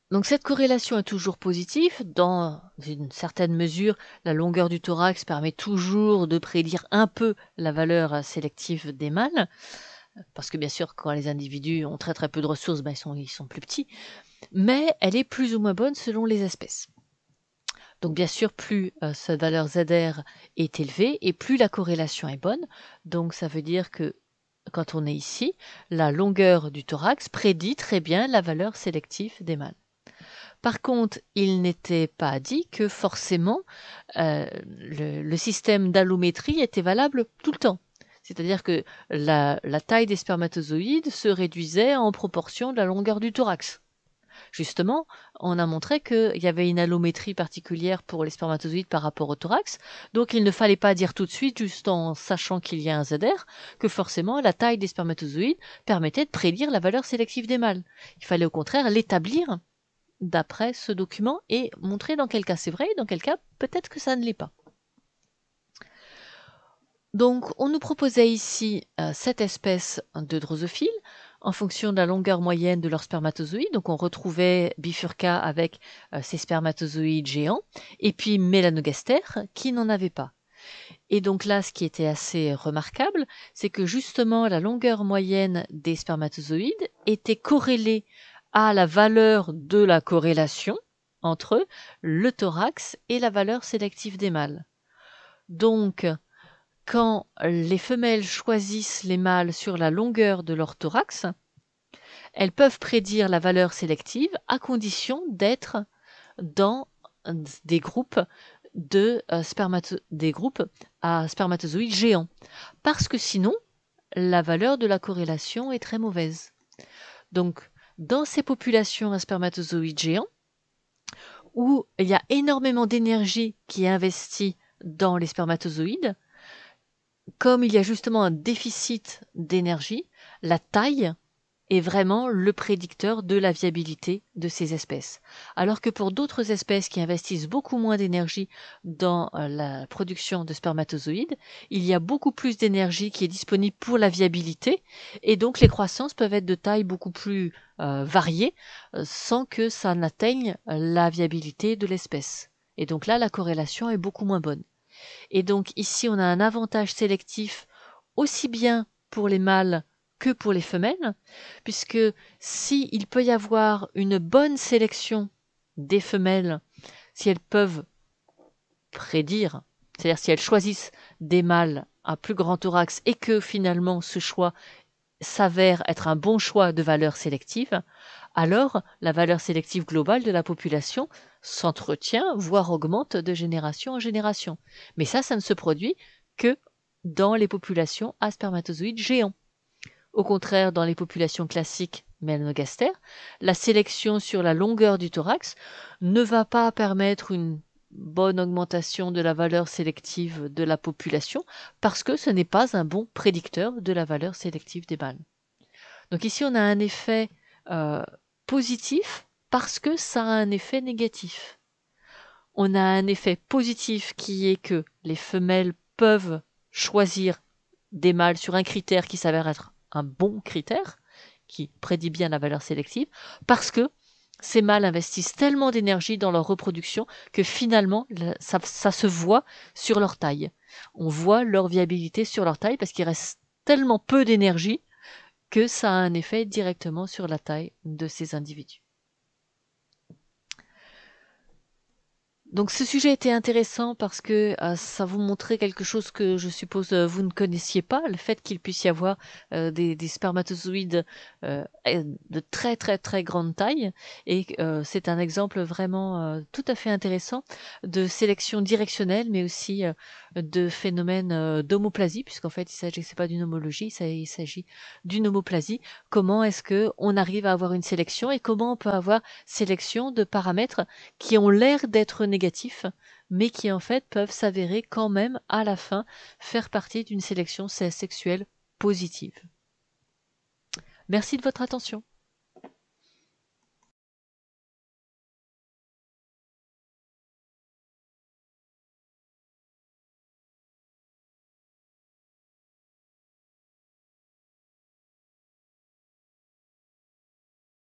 donc cette corrélation est toujours positive. Dans une certaine mesure, la longueur du thorax permet toujours de prédire un peu la valeur sélective des mâles. Parce que bien sûr, quand les individus ont très très peu de ressources, ben, ils, sont, plus petits. Mais elle est plus ou moins bonne selon les espèces. Donc bien sûr, plus cette euh, valeur ZR est élevée et plus la corrélation est bonne. Donc ça veut dire que quand on est ici, la longueur du thorax prédit très bien la valeur sélective des mâles. Par contre, il n'était pas dit que forcément euh, le, système d'allométrie était valable tout le temps. C'est-à-dire que la, la taille des spermatozoïdes se réduisait en proportion de la longueur du thorax. Justement, on a montré qu'il y avait une allométrie particulière pour les spermatozoïdes par rapport au thorax, donc il ne fallait pas dire tout de suite, juste en sachant qu'il y a un ZR, que forcément la taille des spermatozoïdes permettait de prédire la valeur sélective des mâles. Il fallait au contraire l'établir d'après ce document et montrer dans quel cas c'est vrai et dans quel cas peut-être que ça ne l'est pas. Donc on nous proposait ici cette euh, espèce de drosophile en fonction de la longueur moyenne de leurs spermatozoïdes. Donc on retrouvait Bifurca avec euh, ses spermatozoïdes géants et puis Mélanogaster qui n'en avait pas. Et donc là, ce qui était assez remarquable, c'est que justement la longueur moyenne des spermatozoïdes était corrélée à la valeur de la corrélation entre le thorax et la valeur sélective des mâles. Donc, quand les femelles choisissent les mâles sur la longueur de leur thorax, elles peuvent prédire la valeur sélective à condition d'être dans des groupes, de euh, spermato des groupes à spermatozoïdes géants. Parce que sinon, la valeur de la corrélation est très mauvaise. Donc, dans ces populations à spermatozoïdes géants, où il y a énormément d'énergie qui est investie dans les spermatozoïdes, comme il y a justement un déficit d'énergie, la taille est vraiment le prédicteur de la viabilité de ces espèces. Alors que pour d'autres espèces qui investissent beaucoup moins d'énergie dans euh, la production de spermatozoïdes, il y a beaucoup plus d'énergie qui est disponible pour la viabilité, et donc les croissances peuvent être de taille beaucoup plus euh, variée euh, sans que ça n'atteigne la viabilité de l'espèce. Et donc là, la corrélation est beaucoup moins bonne. Et donc ici, on a un avantage sélectif aussi bien pour les mâles que pour les femelles, puisque s'il peut y avoir une bonne sélection des femelles, si elles peuvent prédire, c'est-à-dire si elles choisissent des mâles à plus grand thorax et que finalement ce choix s'avère être un bon choix de valeur sélective, alors la valeur sélective globale de la population s'entretient, voire augmente de génération en génération. Mais ça, ça ne se produit que dans les populations à spermatozoïdes géants. Au contraire, dans les populations classiques mêlnogastères, la sélection sur la longueur du thorax ne va pas permettre une bonne augmentation de la valeur sélective de la population parce que ce n'est pas un bon prédicteur de la valeur sélective des mâles. Donc ici, on a un effet euh, positif parce que ça a un effet négatif. On a un effet positif qui est que les femelles peuvent choisir des mâles sur un critère qui s'avère être un bon critère qui prédit bien la valeur sélective, parce que ces mâles investissent tellement d'énergie dans leur reproduction que finalement ça, ça, se voit sur leur taille. On voit leur viabilité sur leur taille parce qu'il reste tellement peu d'énergie que ça a un effet directement sur la taille de ces individus. Donc ce sujet était intéressant parce que euh, ça vous montrait quelque chose que je suppose euh, vous ne connaissiez pas, le fait qu'il puisse y avoir euh, des, spermatozoïdes de très très très grande taille. Et c'est un exemple vraiment tout à fait intéressant de sélection directionnelle, mais aussi de phénomène d'homoplasie, puisqu'en fait il s'agit pas d'une homologie, il s'agit d'une homoplasie. Comment est-ce que on arrive à avoir une sélection et comment on peut avoir sélection de paramètres qui ont l'air d'être négatifs négatifs, mais qui en fait peuvent s'avérer quand même à la fin faire partie d'une sélection sexuelle positive. Merci de votre attention.